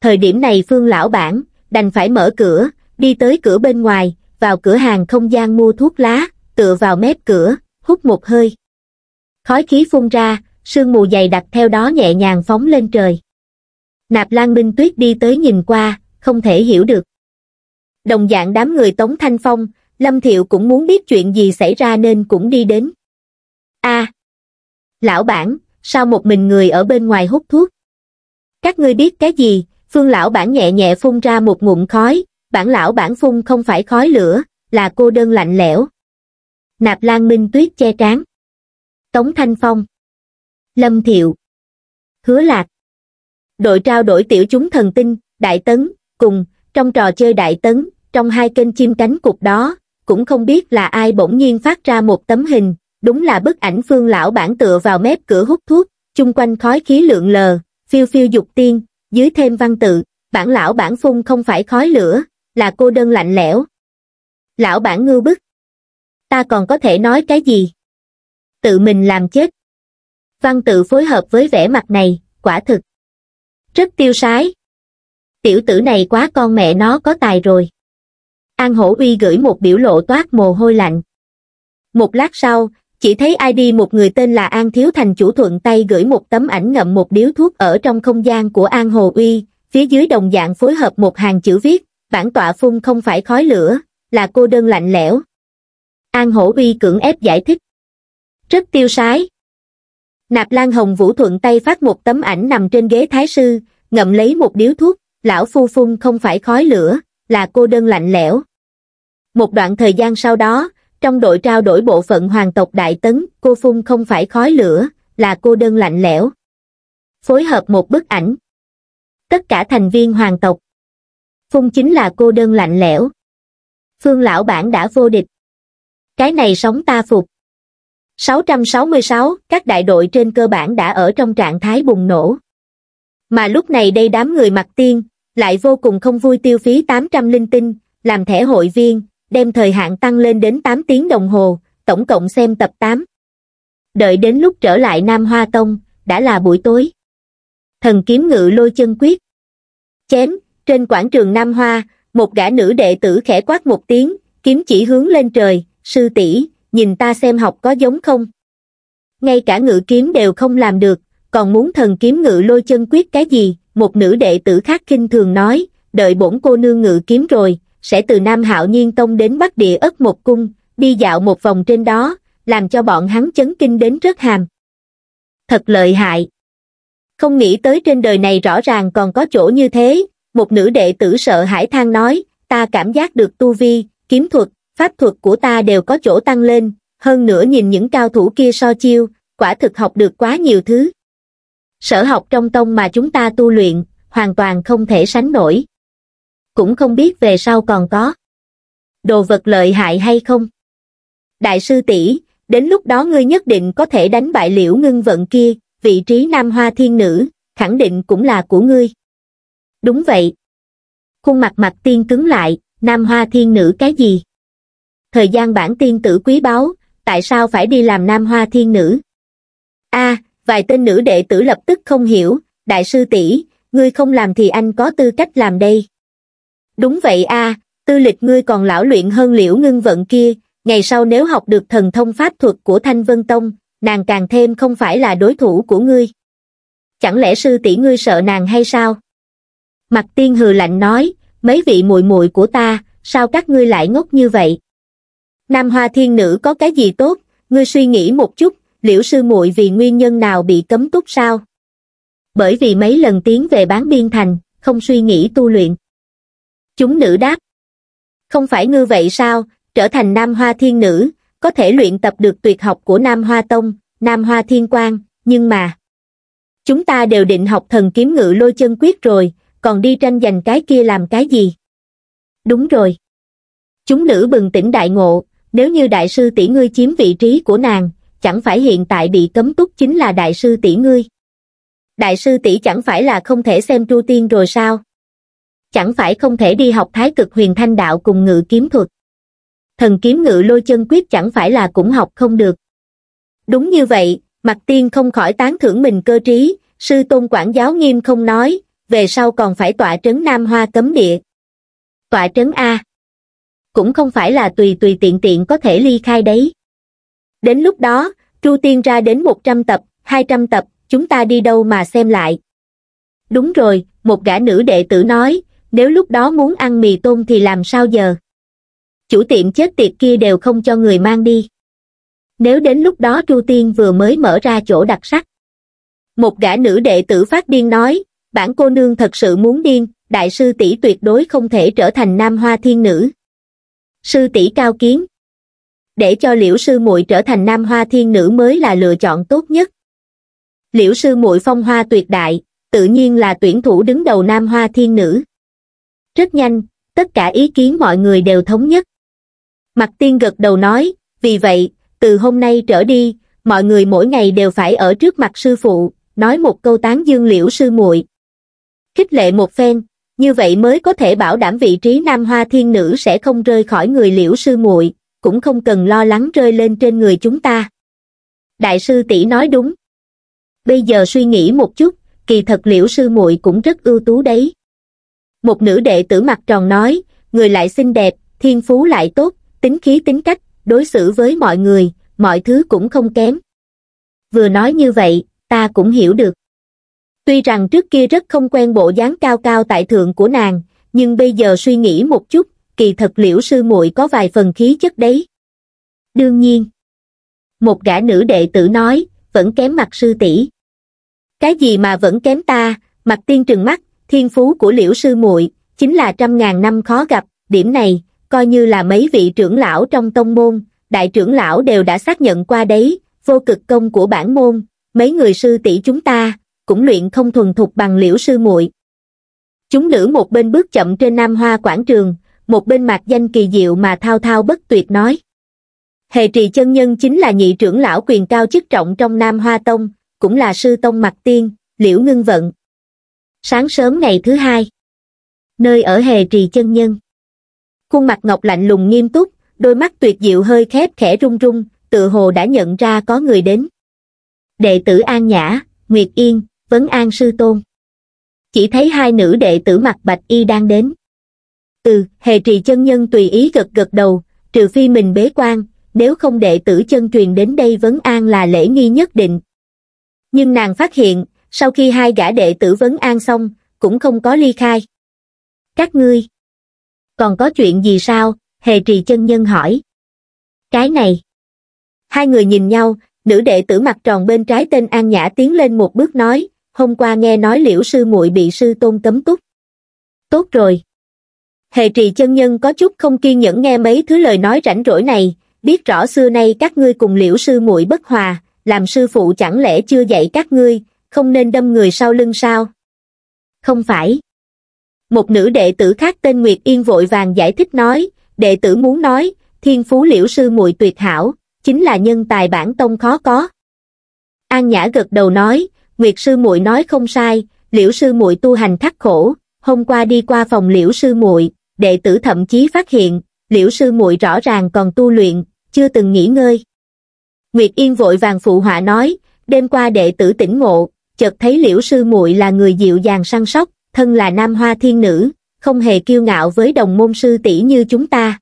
thời điểm này phương lão bản đành phải mở cửa đi tới cửa bên ngoài vào cửa hàng không gian mua thuốc lá tựa vào mép cửa hút một hơi khói khí phun ra sương mù dày đặc theo đó nhẹ nhàng phóng lên trời nạp lan minh tuyết đi tới nhìn qua không thể hiểu được Đồng dạng đám người Tống Thanh Phong, Lâm Thiệu cũng muốn biết chuyện gì xảy ra nên cũng đi đến. a à, Lão bản, sao một mình người ở bên ngoài hút thuốc? Các ngươi biết cái gì? Phương lão bản nhẹ nhẹ phun ra một ngụm khói, bản lão bản phun không phải khói lửa, là cô đơn lạnh lẽo. Nạp Lan Minh Tuyết che trán. Tống Thanh Phong. Lâm Thiệu. Hứa Lạc. Đội trao đổi tiểu chúng thần tinh, Đại Tấn, cùng, trong trò chơi Đại Tấn, trong hai kênh chim cánh cục đó, cũng không biết là ai bỗng nhiên phát ra một tấm hình, đúng là bức ảnh phương lão bản tựa vào mép cửa hút thuốc, chung quanh khói khí lượng lờ, phiêu phiêu dục tiên, dưới thêm văn tự, bản lão bản phun không phải khói lửa, là cô đơn lạnh lẽo. Lão bản ngưu bức. Ta còn có thể nói cái gì? Tự mình làm chết. Văn tự phối hợp với vẻ mặt này, quả thực. Rất tiêu sái. Tiểu tử này quá con mẹ nó có tài rồi. An Hổ Uy gửi một biểu lộ toát mồ hôi lạnh. Một lát sau, chỉ thấy ai đi một người tên là An Thiếu Thành chủ thuận tay gửi một tấm ảnh ngậm một điếu thuốc ở trong không gian của An Hồ Uy, phía dưới đồng dạng phối hợp một hàng chữ viết, bản tọa phun không phải khói lửa, là cô đơn lạnh lẽo. An Hổ Uy cưỡng ép giải thích. Rất tiêu sái. Nạp Lan Hồng Vũ thuận tay phát một tấm ảnh nằm trên ghế thái sư, ngậm lấy một điếu thuốc, lão phu phun không phải khói lửa, là cô đơn lạnh lẽo. Một đoạn thời gian sau đó, trong đội trao đổi bộ phận hoàng tộc Đại Tấn, cô phun không phải khói lửa, là cô đơn lạnh lẽo. Phối hợp một bức ảnh. Tất cả thành viên hoàng tộc. phun chính là cô đơn lạnh lẽo. Phương lão bản đã vô địch. Cái này sống ta phục. 666, các đại đội trên cơ bản đã ở trong trạng thái bùng nổ. Mà lúc này đây đám người mặt tiên, lại vô cùng không vui tiêu phí 800 linh tinh, làm thẻ hội viên, đem thời hạn tăng lên đến 8 tiếng đồng hồ, tổng cộng xem tập 8. Đợi đến lúc trở lại Nam Hoa Tông, đã là buổi tối. Thần kiếm ngự lôi chân quyết. Chém, trên quảng trường Nam Hoa, một gã nữ đệ tử khẽ quát một tiếng, kiếm chỉ hướng lên trời, sư tỷ nhìn ta xem học có giống không. Ngay cả ngự kiếm đều không làm được, còn muốn thần kiếm ngự lôi chân quyết cái gì, một nữ đệ tử khác kinh thường nói, đợi bổn cô nương ngự kiếm rồi, sẽ từ Nam Hạo Nhiên Tông đến Bắc Địa Ất một Cung, đi dạo một vòng trên đó, làm cho bọn hắn chấn kinh đến rớt hàm. Thật lợi hại. Không nghĩ tới trên đời này rõ ràng còn có chỗ như thế, một nữ đệ tử sợ hãi than nói, ta cảm giác được tu vi, kiếm thuật, pháp thuật của ta đều có chỗ tăng lên, hơn nữa nhìn những cao thủ kia so chiêu, quả thực học được quá nhiều thứ. Sở học trong tông mà chúng ta tu luyện, hoàn toàn không thể sánh nổi cũng không biết về sau còn có đồ vật lợi hại hay không. Đại sư tỷ, đến lúc đó ngươi nhất định có thể đánh bại liễu ngưng vận kia, vị trí nam hoa thiên nữ, khẳng định cũng là của ngươi. Đúng vậy. Khuôn mặt mặt tiên cứng lại, nam hoa thiên nữ cái gì? Thời gian bản tiên tử quý báu, tại sao phải đi làm nam hoa thiên nữ? a vài tên nữ đệ tử lập tức không hiểu, đại sư tỷ, ngươi không làm thì anh có tư cách làm đây đúng vậy a tư lịch ngươi còn lão luyện hơn liễu ngưng vận kia ngày sau nếu học được thần thông pháp thuật của thanh vân tông nàng càng thêm không phải là đối thủ của ngươi chẳng lẽ sư tỷ ngươi sợ nàng hay sao mặt tiên hừ lạnh nói mấy vị muội muội của ta sao các ngươi lại ngốc như vậy nam hoa thiên nữ có cái gì tốt ngươi suy nghĩ một chút liễu sư muội vì nguyên nhân nào bị cấm túc sao bởi vì mấy lần tiến về bán biên thành không suy nghĩ tu luyện chúng nữ đáp không phải ngư vậy sao trở thành nam hoa thiên nữ có thể luyện tập được tuyệt học của nam hoa tông nam hoa thiên quang nhưng mà chúng ta đều định học thần kiếm ngự lôi chân quyết rồi còn đi tranh giành cái kia làm cái gì đúng rồi chúng nữ bừng tỉnh đại ngộ nếu như đại sư tỷ ngươi chiếm vị trí của nàng chẳng phải hiện tại bị cấm túc chính là đại sư tỷ ngươi đại sư tỷ chẳng phải là không thể xem tru tiên rồi sao chẳng phải không thể đi học thái cực huyền thanh đạo cùng ngự kiếm thuật. Thần kiếm ngự lôi chân quyết chẳng phải là cũng học không được. Đúng như vậy, mặt tiên không khỏi tán thưởng mình cơ trí, sư tôn quản giáo nghiêm không nói, về sau còn phải tọa trấn Nam Hoa cấm địa. Tọa trấn A. Cũng không phải là tùy tùy tiện tiện có thể ly khai đấy. Đến lúc đó, tru Tiên ra đến 100 tập, 200 tập, chúng ta đi đâu mà xem lại. Đúng rồi, một gã nữ đệ tử nói, nếu lúc đó muốn ăn mì tôm thì làm sao giờ chủ tiệm chết tiệt kia đều không cho người mang đi nếu đến lúc đó chu tiên vừa mới mở ra chỗ đặc sắc một gã nữ đệ tử phát điên nói bản cô nương thật sự muốn điên đại sư tỷ tuyệt đối không thể trở thành nam hoa thiên nữ sư tỷ cao kiến để cho liễu sư muội trở thành nam hoa thiên nữ mới là lựa chọn tốt nhất liễu sư muội phong hoa tuyệt đại tự nhiên là tuyển thủ đứng đầu nam hoa thiên nữ rất nhanh tất cả ý kiến mọi người đều thống nhất mặt tiên gật đầu nói vì vậy từ hôm nay trở đi mọi người mỗi ngày đều phải ở trước mặt sư phụ nói một câu tán dương liễu sư muội khích lệ một phen như vậy mới có thể bảo đảm vị trí nam hoa thiên nữ sẽ không rơi khỏi người liễu sư muội cũng không cần lo lắng rơi lên trên người chúng ta đại sư tỷ nói đúng bây giờ suy nghĩ một chút kỳ thật liễu sư muội cũng rất ưu tú đấy một nữ đệ tử mặt tròn nói người lại xinh đẹp thiên phú lại tốt tính khí tính cách đối xử với mọi người mọi thứ cũng không kém vừa nói như vậy ta cũng hiểu được tuy rằng trước kia rất không quen bộ dáng cao cao tại thượng của nàng nhưng bây giờ suy nghĩ một chút kỳ thật liễu sư muội có vài phần khí chất đấy đương nhiên một gã nữ đệ tử nói vẫn kém mặt sư tỷ cái gì mà vẫn kém ta mặt tiên trừng mắt thiên phú của liễu sư muội chính là trăm ngàn năm khó gặp, điểm này, coi như là mấy vị trưởng lão trong tông môn, đại trưởng lão đều đã xác nhận qua đấy, vô cực công của bản môn, mấy người sư tỷ chúng ta, cũng luyện không thuần thục bằng liễu sư muội Chúng nữ một bên bước chậm trên Nam Hoa quảng trường, một bên mặt danh kỳ diệu mà thao thao bất tuyệt nói. Hề trì chân nhân chính là nhị trưởng lão quyền cao chức trọng trong Nam Hoa Tông, cũng là sư tông mặt tiên, liễu ngưng vận sáng sớm ngày thứ hai nơi ở hề trì chân nhân khuôn mặt ngọc lạnh lùng nghiêm túc đôi mắt tuyệt diệu hơi khép khẽ rung rung tự hồ đã nhận ra có người đến đệ tử an nhã nguyệt yên vấn an sư tôn chỉ thấy hai nữ đệ tử mặt bạch y đang đến ừ hề trì chân nhân tùy ý gật gật đầu trừ phi mình bế quan nếu không đệ tử chân truyền đến đây vấn an là lễ nghi nhất định nhưng nàng phát hiện sau khi hai gã đệ tử vấn an xong, cũng không có ly khai. Các ngươi, còn có chuyện gì sao? Hề trì chân nhân hỏi. Cái này. Hai người nhìn nhau, nữ đệ tử mặt tròn bên trái tên An Nhã tiến lên một bước nói, hôm qua nghe nói liễu sư muội bị sư tôn cấm túc. Tốt rồi. Hề trì chân nhân có chút không kiên nhẫn nghe mấy thứ lời nói rảnh rỗi này, biết rõ xưa nay các ngươi cùng liễu sư muội bất hòa, làm sư phụ chẳng lẽ chưa dạy các ngươi, không nên đâm người sau lưng sao? Không phải. Một nữ đệ tử khác tên Nguyệt Yên vội vàng giải thích nói, đệ tử muốn nói, thiên phú liễu sư muội tuyệt hảo, chính là nhân tài bản tông khó có. An Nhã gật đầu nói, Nguyệt sư muội nói không sai, liễu sư muội tu hành thắt khổ, hôm qua đi qua phòng liễu sư muội, đệ tử thậm chí phát hiện, liễu sư muội rõ ràng còn tu luyện, chưa từng nghỉ ngơi. Nguyệt Yên vội vàng phụ họa nói, đêm qua đệ tử tỉnh ngộ, chợt thấy liễu sư muội là người dịu dàng săn sóc thân là nam hoa thiên nữ không hề kiêu ngạo với đồng môn sư tỷ như chúng ta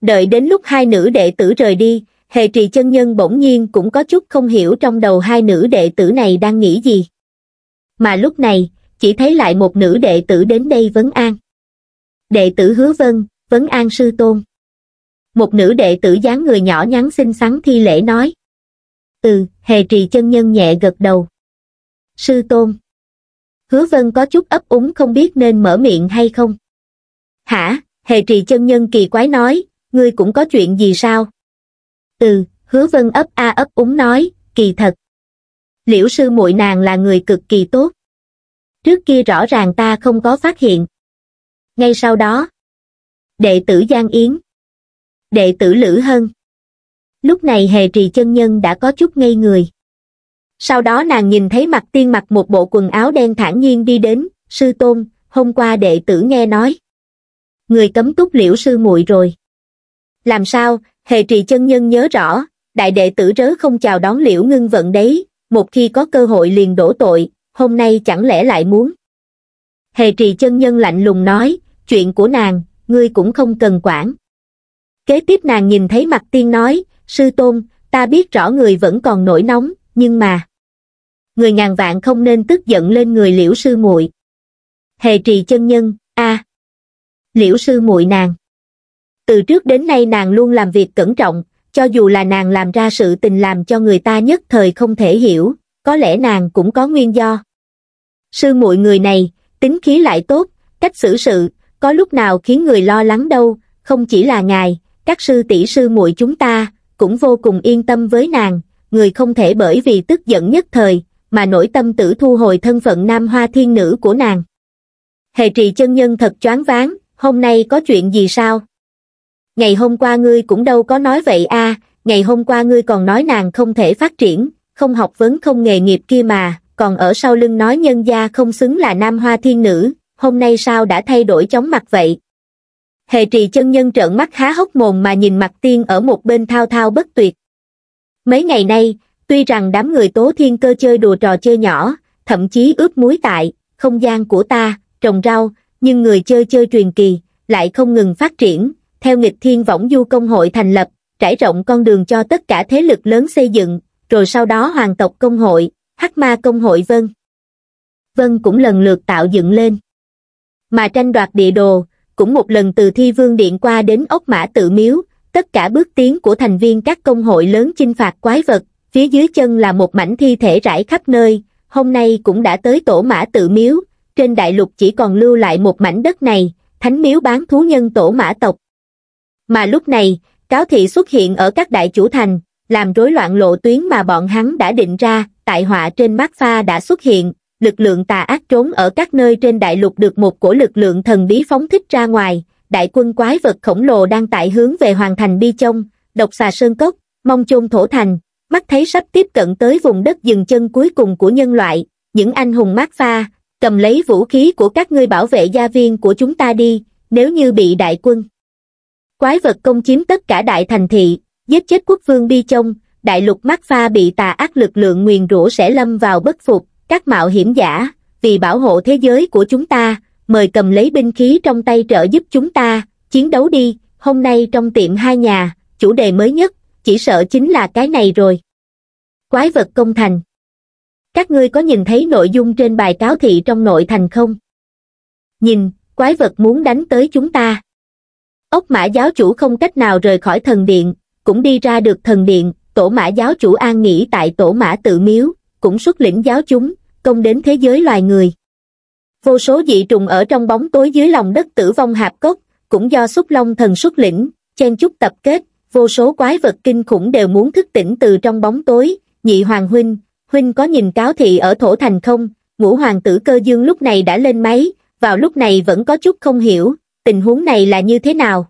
đợi đến lúc hai nữ đệ tử rời đi hề trì chân nhân bỗng nhiên cũng có chút không hiểu trong đầu hai nữ đệ tử này đang nghĩ gì mà lúc này chỉ thấy lại một nữ đệ tử đến đây vấn an đệ tử hứa vân vấn an sư tôn một nữ đệ tử dáng người nhỏ nhắn xinh xắn thi lễ nói ừ hề trì chân nhân nhẹ gật đầu sư tôn hứa vân có chút ấp úng không biết nên mở miệng hay không hả hề trì chân nhân kỳ quái nói ngươi cũng có chuyện gì sao ừ hứa vân ấp a ấp úng nói kỳ thật liễu sư muội nàng là người cực kỳ tốt trước kia rõ ràng ta không có phát hiện ngay sau đó đệ tử giang yến đệ tử lữ hân lúc này hề trì chân nhân đã có chút ngây người sau đó nàng nhìn thấy mặt tiên mặc một bộ quần áo đen thản nhiên đi đến sư tôn hôm qua đệ tử nghe nói người cấm túc liễu sư muội rồi làm sao hề trì chân nhân nhớ rõ đại đệ tử rớ không chào đón liễu ngưng vận đấy một khi có cơ hội liền đổ tội hôm nay chẳng lẽ lại muốn hề trì chân nhân lạnh lùng nói chuyện của nàng ngươi cũng không cần quản kế tiếp nàng nhìn thấy mặt tiên nói sư tôn ta biết rõ người vẫn còn nổi nóng nhưng mà người ngàn vạn không nên tức giận lên người liễu sư muội hề trì chân nhân a liễu sư muội nàng từ trước đến nay nàng luôn làm việc cẩn trọng cho dù là nàng làm ra sự tình làm cho người ta nhất thời không thể hiểu có lẽ nàng cũng có nguyên do sư muội người này tính khí lại tốt cách xử sự có lúc nào khiến người lo lắng đâu không chỉ là ngài các sư tỷ sư muội chúng ta cũng vô cùng yên tâm với nàng người không thể bởi vì tức giận nhất thời mà nổi tâm tử thu hồi thân phận nam hoa thiên nữ của nàng. Hề trì chân nhân thật choáng váng, hôm nay có chuyện gì sao? Ngày hôm qua ngươi cũng đâu có nói vậy a ngày hôm qua ngươi còn nói nàng không thể phát triển, không học vấn không nghề nghiệp kia mà, còn ở sau lưng nói nhân gia không xứng là nam hoa thiên nữ, hôm nay sao đã thay đổi chóng mặt vậy? Hề trì chân nhân trợn mắt há hốc mồm mà nhìn mặt tiên ở một bên thao thao bất tuyệt. Mấy ngày nay, tuy rằng đám người tố thiên cơ chơi đùa trò chơi nhỏ thậm chí ướp muối tại không gian của ta trồng rau nhưng người chơi chơi truyền kỳ lại không ngừng phát triển theo nghịch thiên võng du công hội thành lập trải rộng con đường cho tất cả thế lực lớn xây dựng rồi sau đó hoàng tộc công hội hắc ma công hội vân vân cũng lần lượt tạo dựng lên mà tranh đoạt địa đồ cũng một lần từ thi vương điện qua đến ốc mã tự miếu tất cả bước tiến của thành viên các công hội lớn chinh phạt quái vật phía dưới chân là một mảnh thi thể rải khắp nơi, hôm nay cũng đã tới tổ mã tự miếu, trên đại lục chỉ còn lưu lại một mảnh đất này, thánh miếu bán thú nhân tổ mã tộc. Mà lúc này, cáo thị xuất hiện ở các đại chủ thành, làm rối loạn lộ tuyến mà bọn hắn đã định ra, tại họa trên mát pha đã xuất hiện, lực lượng tà ác trốn ở các nơi trên đại lục được một cổ lực lượng thần bí phóng thích ra ngoài, đại quân quái vật khổng lồ đang tại hướng về hoàng thành Bi Chông, độc xà Sơn Cốc, mong chôn thổ thành, mắt thấy sắp tiếp cận tới vùng đất dừng chân cuối cùng của nhân loại những anh hùng mát pha cầm lấy vũ khí của các ngươi bảo vệ gia viên của chúng ta đi nếu như bị đại quân quái vật công chiếm tất cả đại thành thị giết chết quốc vương bi chông đại lục mát pha bị tà ác lực lượng nguyền rủa sẽ lâm vào bất phục các mạo hiểm giả vì bảo hộ thế giới của chúng ta mời cầm lấy binh khí trong tay trợ giúp chúng ta chiến đấu đi hôm nay trong tiệm hai nhà chủ đề mới nhất chỉ sợ chính là cái này rồi. Quái vật công thành. Các ngươi có nhìn thấy nội dung trên bài cáo thị trong nội thành không? Nhìn, quái vật muốn đánh tới chúng ta. Ốc mã giáo chủ không cách nào rời khỏi thần điện, cũng đi ra được thần điện, tổ mã giáo chủ an nghỉ tại tổ mã tự miếu, cũng xuất lĩnh giáo chúng, công đến thế giới loài người. Vô số dị trùng ở trong bóng tối dưới lòng đất tử vong hạp cốc, cũng do xúc long thần xuất lĩnh, chen chúc tập kết, vô số quái vật kinh khủng đều muốn thức tỉnh từ trong bóng tối, nhị hoàng huynh, huynh có nhìn cáo thị ở thổ thành không, ngũ hoàng tử cơ dương lúc này đã lên máy, vào lúc này vẫn có chút không hiểu, tình huống này là như thế nào.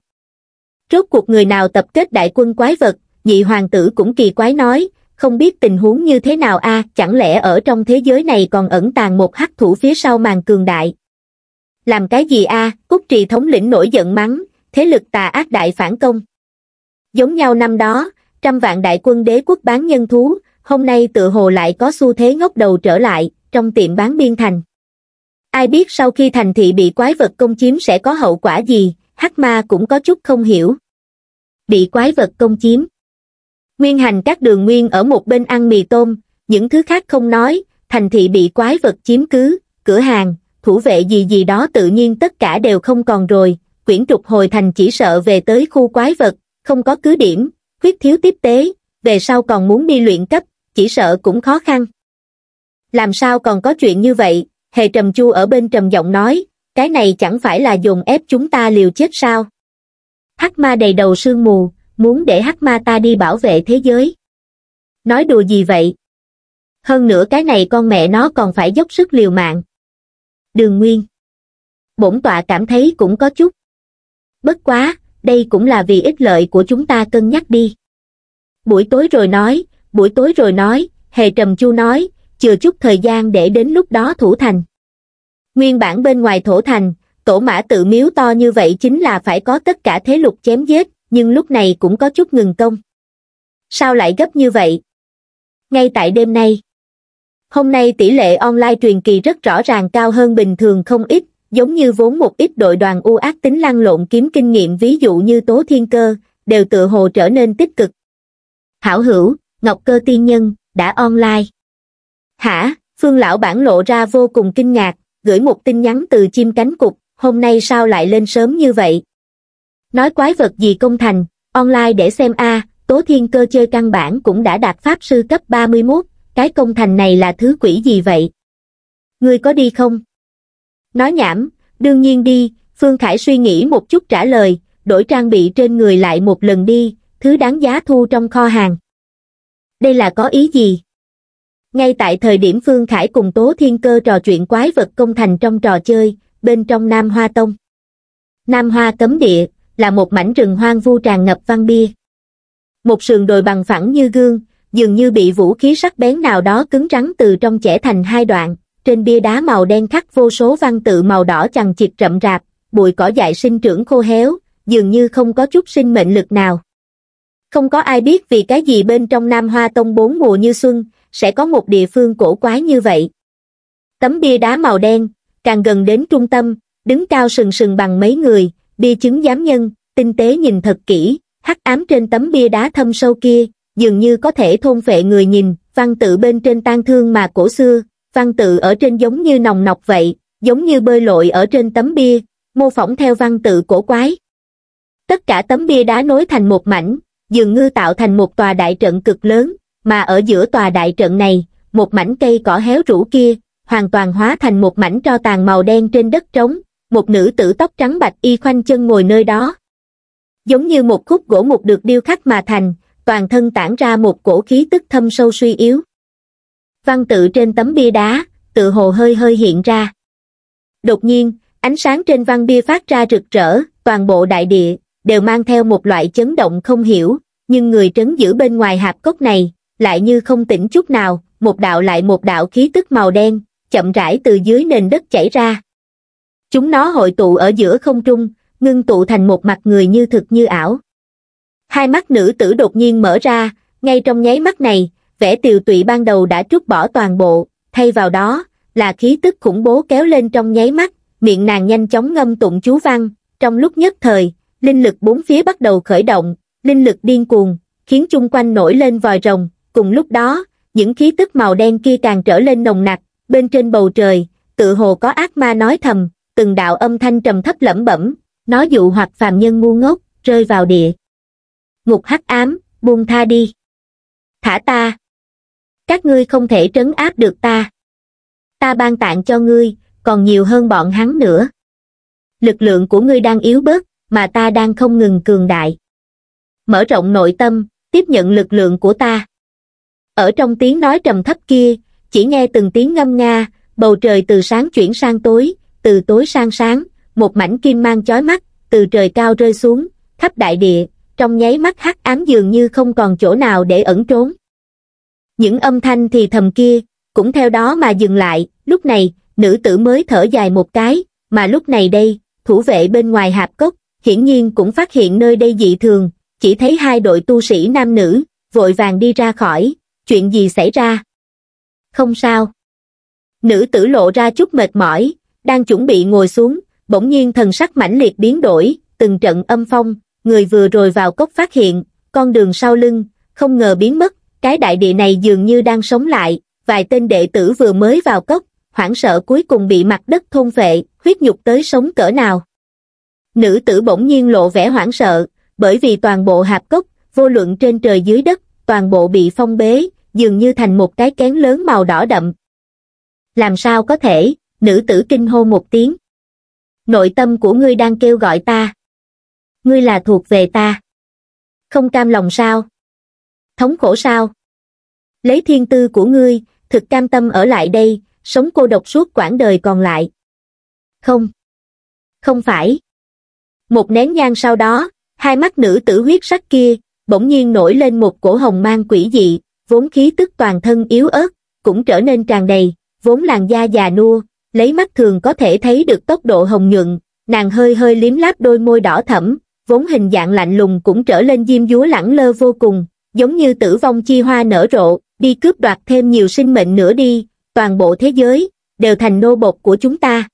Rốt cuộc người nào tập kết đại quân quái vật, nhị hoàng tử cũng kỳ quái nói, không biết tình huống như thế nào a chẳng lẽ ở trong thế giới này còn ẩn tàng một hắc thủ phía sau màn cường đại. Làm cái gì a à, Cúc trì thống lĩnh nổi giận mắng, thế lực tà ác đại phản công giống nhau năm đó trăm vạn đại quân đế quốc bán nhân thú hôm nay tự hồ lại có xu thế ngóc đầu trở lại trong tiệm bán biên thành ai biết sau khi thành thị bị quái vật công chiếm sẽ có hậu quả gì hắc ma cũng có chút không hiểu bị quái vật công chiếm nguyên hành các đường nguyên ở một bên ăn mì tôm những thứ khác không nói thành thị bị quái vật chiếm cứ cửa hàng thủ vệ gì gì đó tự nhiên tất cả đều không còn rồi quyển trục hồi thành chỉ sợ về tới khu quái vật không có cứ điểm, khuyết thiếu tiếp tế, về sau còn muốn đi luyện cấp, chỉ sợ cũng khó khăn. Làm sao còn có chuyện như vậy, hề trầm chu ở bên trầm giọng nói, cái này chẳng phải là dồn ép chúng ta liều chết sao. Hắc ma đầy đầu sương mù, muốn để hắc ma ta đi bảo vệ thế giới. Nói đùa gì vậy? Hơn nữa cái này con mẹ nó còn phải dốc sức liều mạng. Đường Nguyên Bổn tọa cảm thấy cũng có chút. Bất quá, đây cũng là vì ích lợi của chúng ta cân nhắc đi buổi tối rồi nói buổi tối rồi nói hề trầm chu nói chừa chút thời gian để đến lúc đó thủ thành nguyên bản bên ngoài thổ thành tổ mã tự miếu to như vậy chính là phải có tất cả thế lục chém giết nhưng lúc này cũng có chút ngừng công sao lại gấp như vậy ngay tại đêm nay hôm nay tỷ lệ online truyền kỳ rất rõ ràng cao hơn bình thường không ít giống như vốn một ít đội đoàn u ác tính lăn lộn kiếm kinh nghiệm ví dụ như Tố Thiên Cơ, đều tự hồ trở nên tích cực. Hảo hữu, Ngọc Cơ Tiên Nhân, đã online. Hả, Phương Lão Bản lộ ra vô cùng kinh ngạc, gửi một tin nhắn từ chim cánh cục, hôm nay sao lại lên sớm như vậy? Nói quái vật gì công thành, online để xem a Tố Thiên Cơ chơi căn bản cũng đã đạt Pháp Sư cấp 31, cái công thành này là thứ quỷ gì vậy? Ngươi có đi không? Nói nhảm, đương nhiên đi, Phương Khải suy nghĩ một chút trả lời, đổi trang bị trên người lại một lần đi, thứ đáng giá thu trong kho hàng. Đây là có ý gì? Ngay tại thời điểm Phương Khải cùng Tố Thiên Cơ trò chuyện quái vật công thành trong trò chơi, bên trong Nam Hoa Tông. Nam Hoa Cấm Địa là một mảnh rừng hoang vu tràn ngập văn bia. Một sườn đồi bằng phẳng như gương, dường như bị vũ khí sắc bén nào đó cứng rắn từ trong chẻ thành hai đoạn, trên bia đá màu đen khắc vô số văn tự màu đỏ chằng chịt rậm rạp, bụi cỏ dại sinh trưởng khô héo, dường như không có chút sinh mệnh lực nào. Không có ai biết vì cái gì bên trong Nam Hoa Tông bốn mùa như xuân, sẽ có một địa phương cổ quái như vậy. Tấm bia đá màu đen, càng gần đến trung tâm, đứng cao sừng sừng bằng mấy người, bia chứng giám nhân, tinh tế nhìn thật kỹ, hắc ám trên tấm bia đá thâm sâu kia, dường như có thể thôn phệ người nhìn, văn tự bên trên tan thương mà cổ xưa, văn tự ở trên giống như nòng nọc vậy, giống như bơi lội ở trên tấm bia, mô phỏng theo văn tự cổ quái. Tất cả tấm bia đá nối thành một mảnh, dường như tạo thành một tòa đại trận cực lớn, mà ở giữa tòa đại trận này, một mảnh cây cỏ héo rũ kia, hoàn toàn hóa thành một mảnh tro tàn màu đen trên đất trống, một nữ tử tóc trắng bạch y khoanh chân ngồi nơi đó. Giống như một khúc gỗ mục được điêu khắc mà thành, toàn thân tản ra một cổ khí tức thâm sâu suy yếu văn tự trên tấm bia đá, tự hồ hơi hơi hiện ra. Đột nhiên, ánh sáng trên văn bia phát ra rực rỡ, toàn bộ đại địa, đều mang theo một loại chấn động không hiểu, nhưng người trấn giữ bên ngoài hạp cốc này, lại như không tỉnh chút nào, một đạo lại một đạo khí tức màu đen, chậm rãi từ dưới nền đất chảy ra. Chúng nó hội tụ ở giữa không trung, ngưng tụ thành một mặt người như thực như ảo. Hai mắt nữ tử đột nhiên mở ra, ngay trong nháy mắt này, vẻ tiều tụy ban đầu đã trút bỏ toàn bộ, thay vào đó, là khí tức khủng bố kéo lên trong nháy mắt, miệng nàng nhanh chóng ngâm tụng chú văn, trong lúc nhất thời, linh lực bốn phía bắt đầu khởi động, linh lực điên cuồng, khiến chung quanh nổi lên vòi rồng, cùng lúc đó, những khí tức màu đen kia càng trở lên nồng nặc, bên trên bầu trời, tự hồ có ác ma nói thầm, từng đạo âm thanh trầm thấp lẩm bẩm, nó dụ hoặc phàm nhân ngu ngốc, rơi vào địa. Ngục hắc ám, buông tha đi. Thả ta, các ngươi không thể trấn áp được ta ta ban tặng cho ngươi còn nhiều hơn bọn hắn nữa lực lượng của ngươi đang yếu bớt mà ta đang không ngừng cường đại mở rộng nội tâm tiếp nhận lực lượng của ta ở trong tiếng nói trầm thấp kia chỉ nghe từng tiếng ngâm nga bầu trời từ sáng chuyển sang tối từ tối sang sáng một mảnh kim mang chói mắt từ trời cao rơi xuống khắp đại địa trong nháy mắt hắc ám dường như không còn chỗ nào để ẩn trốn những âm thanh thì thầm kia, cũng theo đó mà dừng lại, lúc này, nữ tử mới thở dài một cái, mà lúc này đây, thủ vệ bên ngoài hạp cốc, hiển nhiên cũng phát hiện nơi đây dị thường, chỉ thấy hai đội tu sĩ nam nữ, vội vàng đi ra khỏi, chuyện gì xảy ra? Không sao. Nữ tử lộ ra chút mệt mỏi, đang chuẩn bị ngồi xuống, bỗng nhiên thần sắc mãnh liệt biến đổi, từng trận âm phong, người vừa rồi vào cốc phát hiện, con đường sau lưng, không ngờ biến mất, cái đại địa này dường như đang sống lại, vài tên đệ tử vừa mới vào cốc, hoảng sợ cuối cùng bị mặt đất thôn vệ, huyết nhục tới sống cỡ nào. Nữ tử bỗng nhiên lộ vẻ hoảng sợ, bởi vì toàn bộ hạp cốc, vô luận trên trời dưới đất, toàn bộ bị phong bế, dường như thành một cái kén lớn màu đỏ đậm. Làm sao có thể, nữ tử kinh hô một tiếng. Nội tâm của ngươi đang kêu gọi ta. Ngươi là thuộc về ta. Không cam lòng sao? thống khổ sao? Lấy thiên tư của ngươi, thực cam tâm ở lại đây, sống cô độc suốt quãng đời còn lại. Không. Không phải. Một nén nhang sau đó, hai mắt nữ tử huyết sắc kia, bỗng nhiên nổi lên một cổ hồng mang quỷ dị, vốn khí tức toàn thân yếu ớt, cũng trở nên tràn đầy, vốn làn da già nua, lấy mắt thường có thể thấy được tốc độ hồng nhuận, nàng hơi hơi liếm láp đôi môi đỏ thẫm, vốn hình dạng lạnh lùng cũng trở lên diêm dúa lẳng lơ vô cùng, giống như tử vong chi hoa nở rộ, đi cướp đoạt thêm nhiều sinh mệnh nữa đi, toàn bộ thế giới, đều thành nô bột của chúng ta.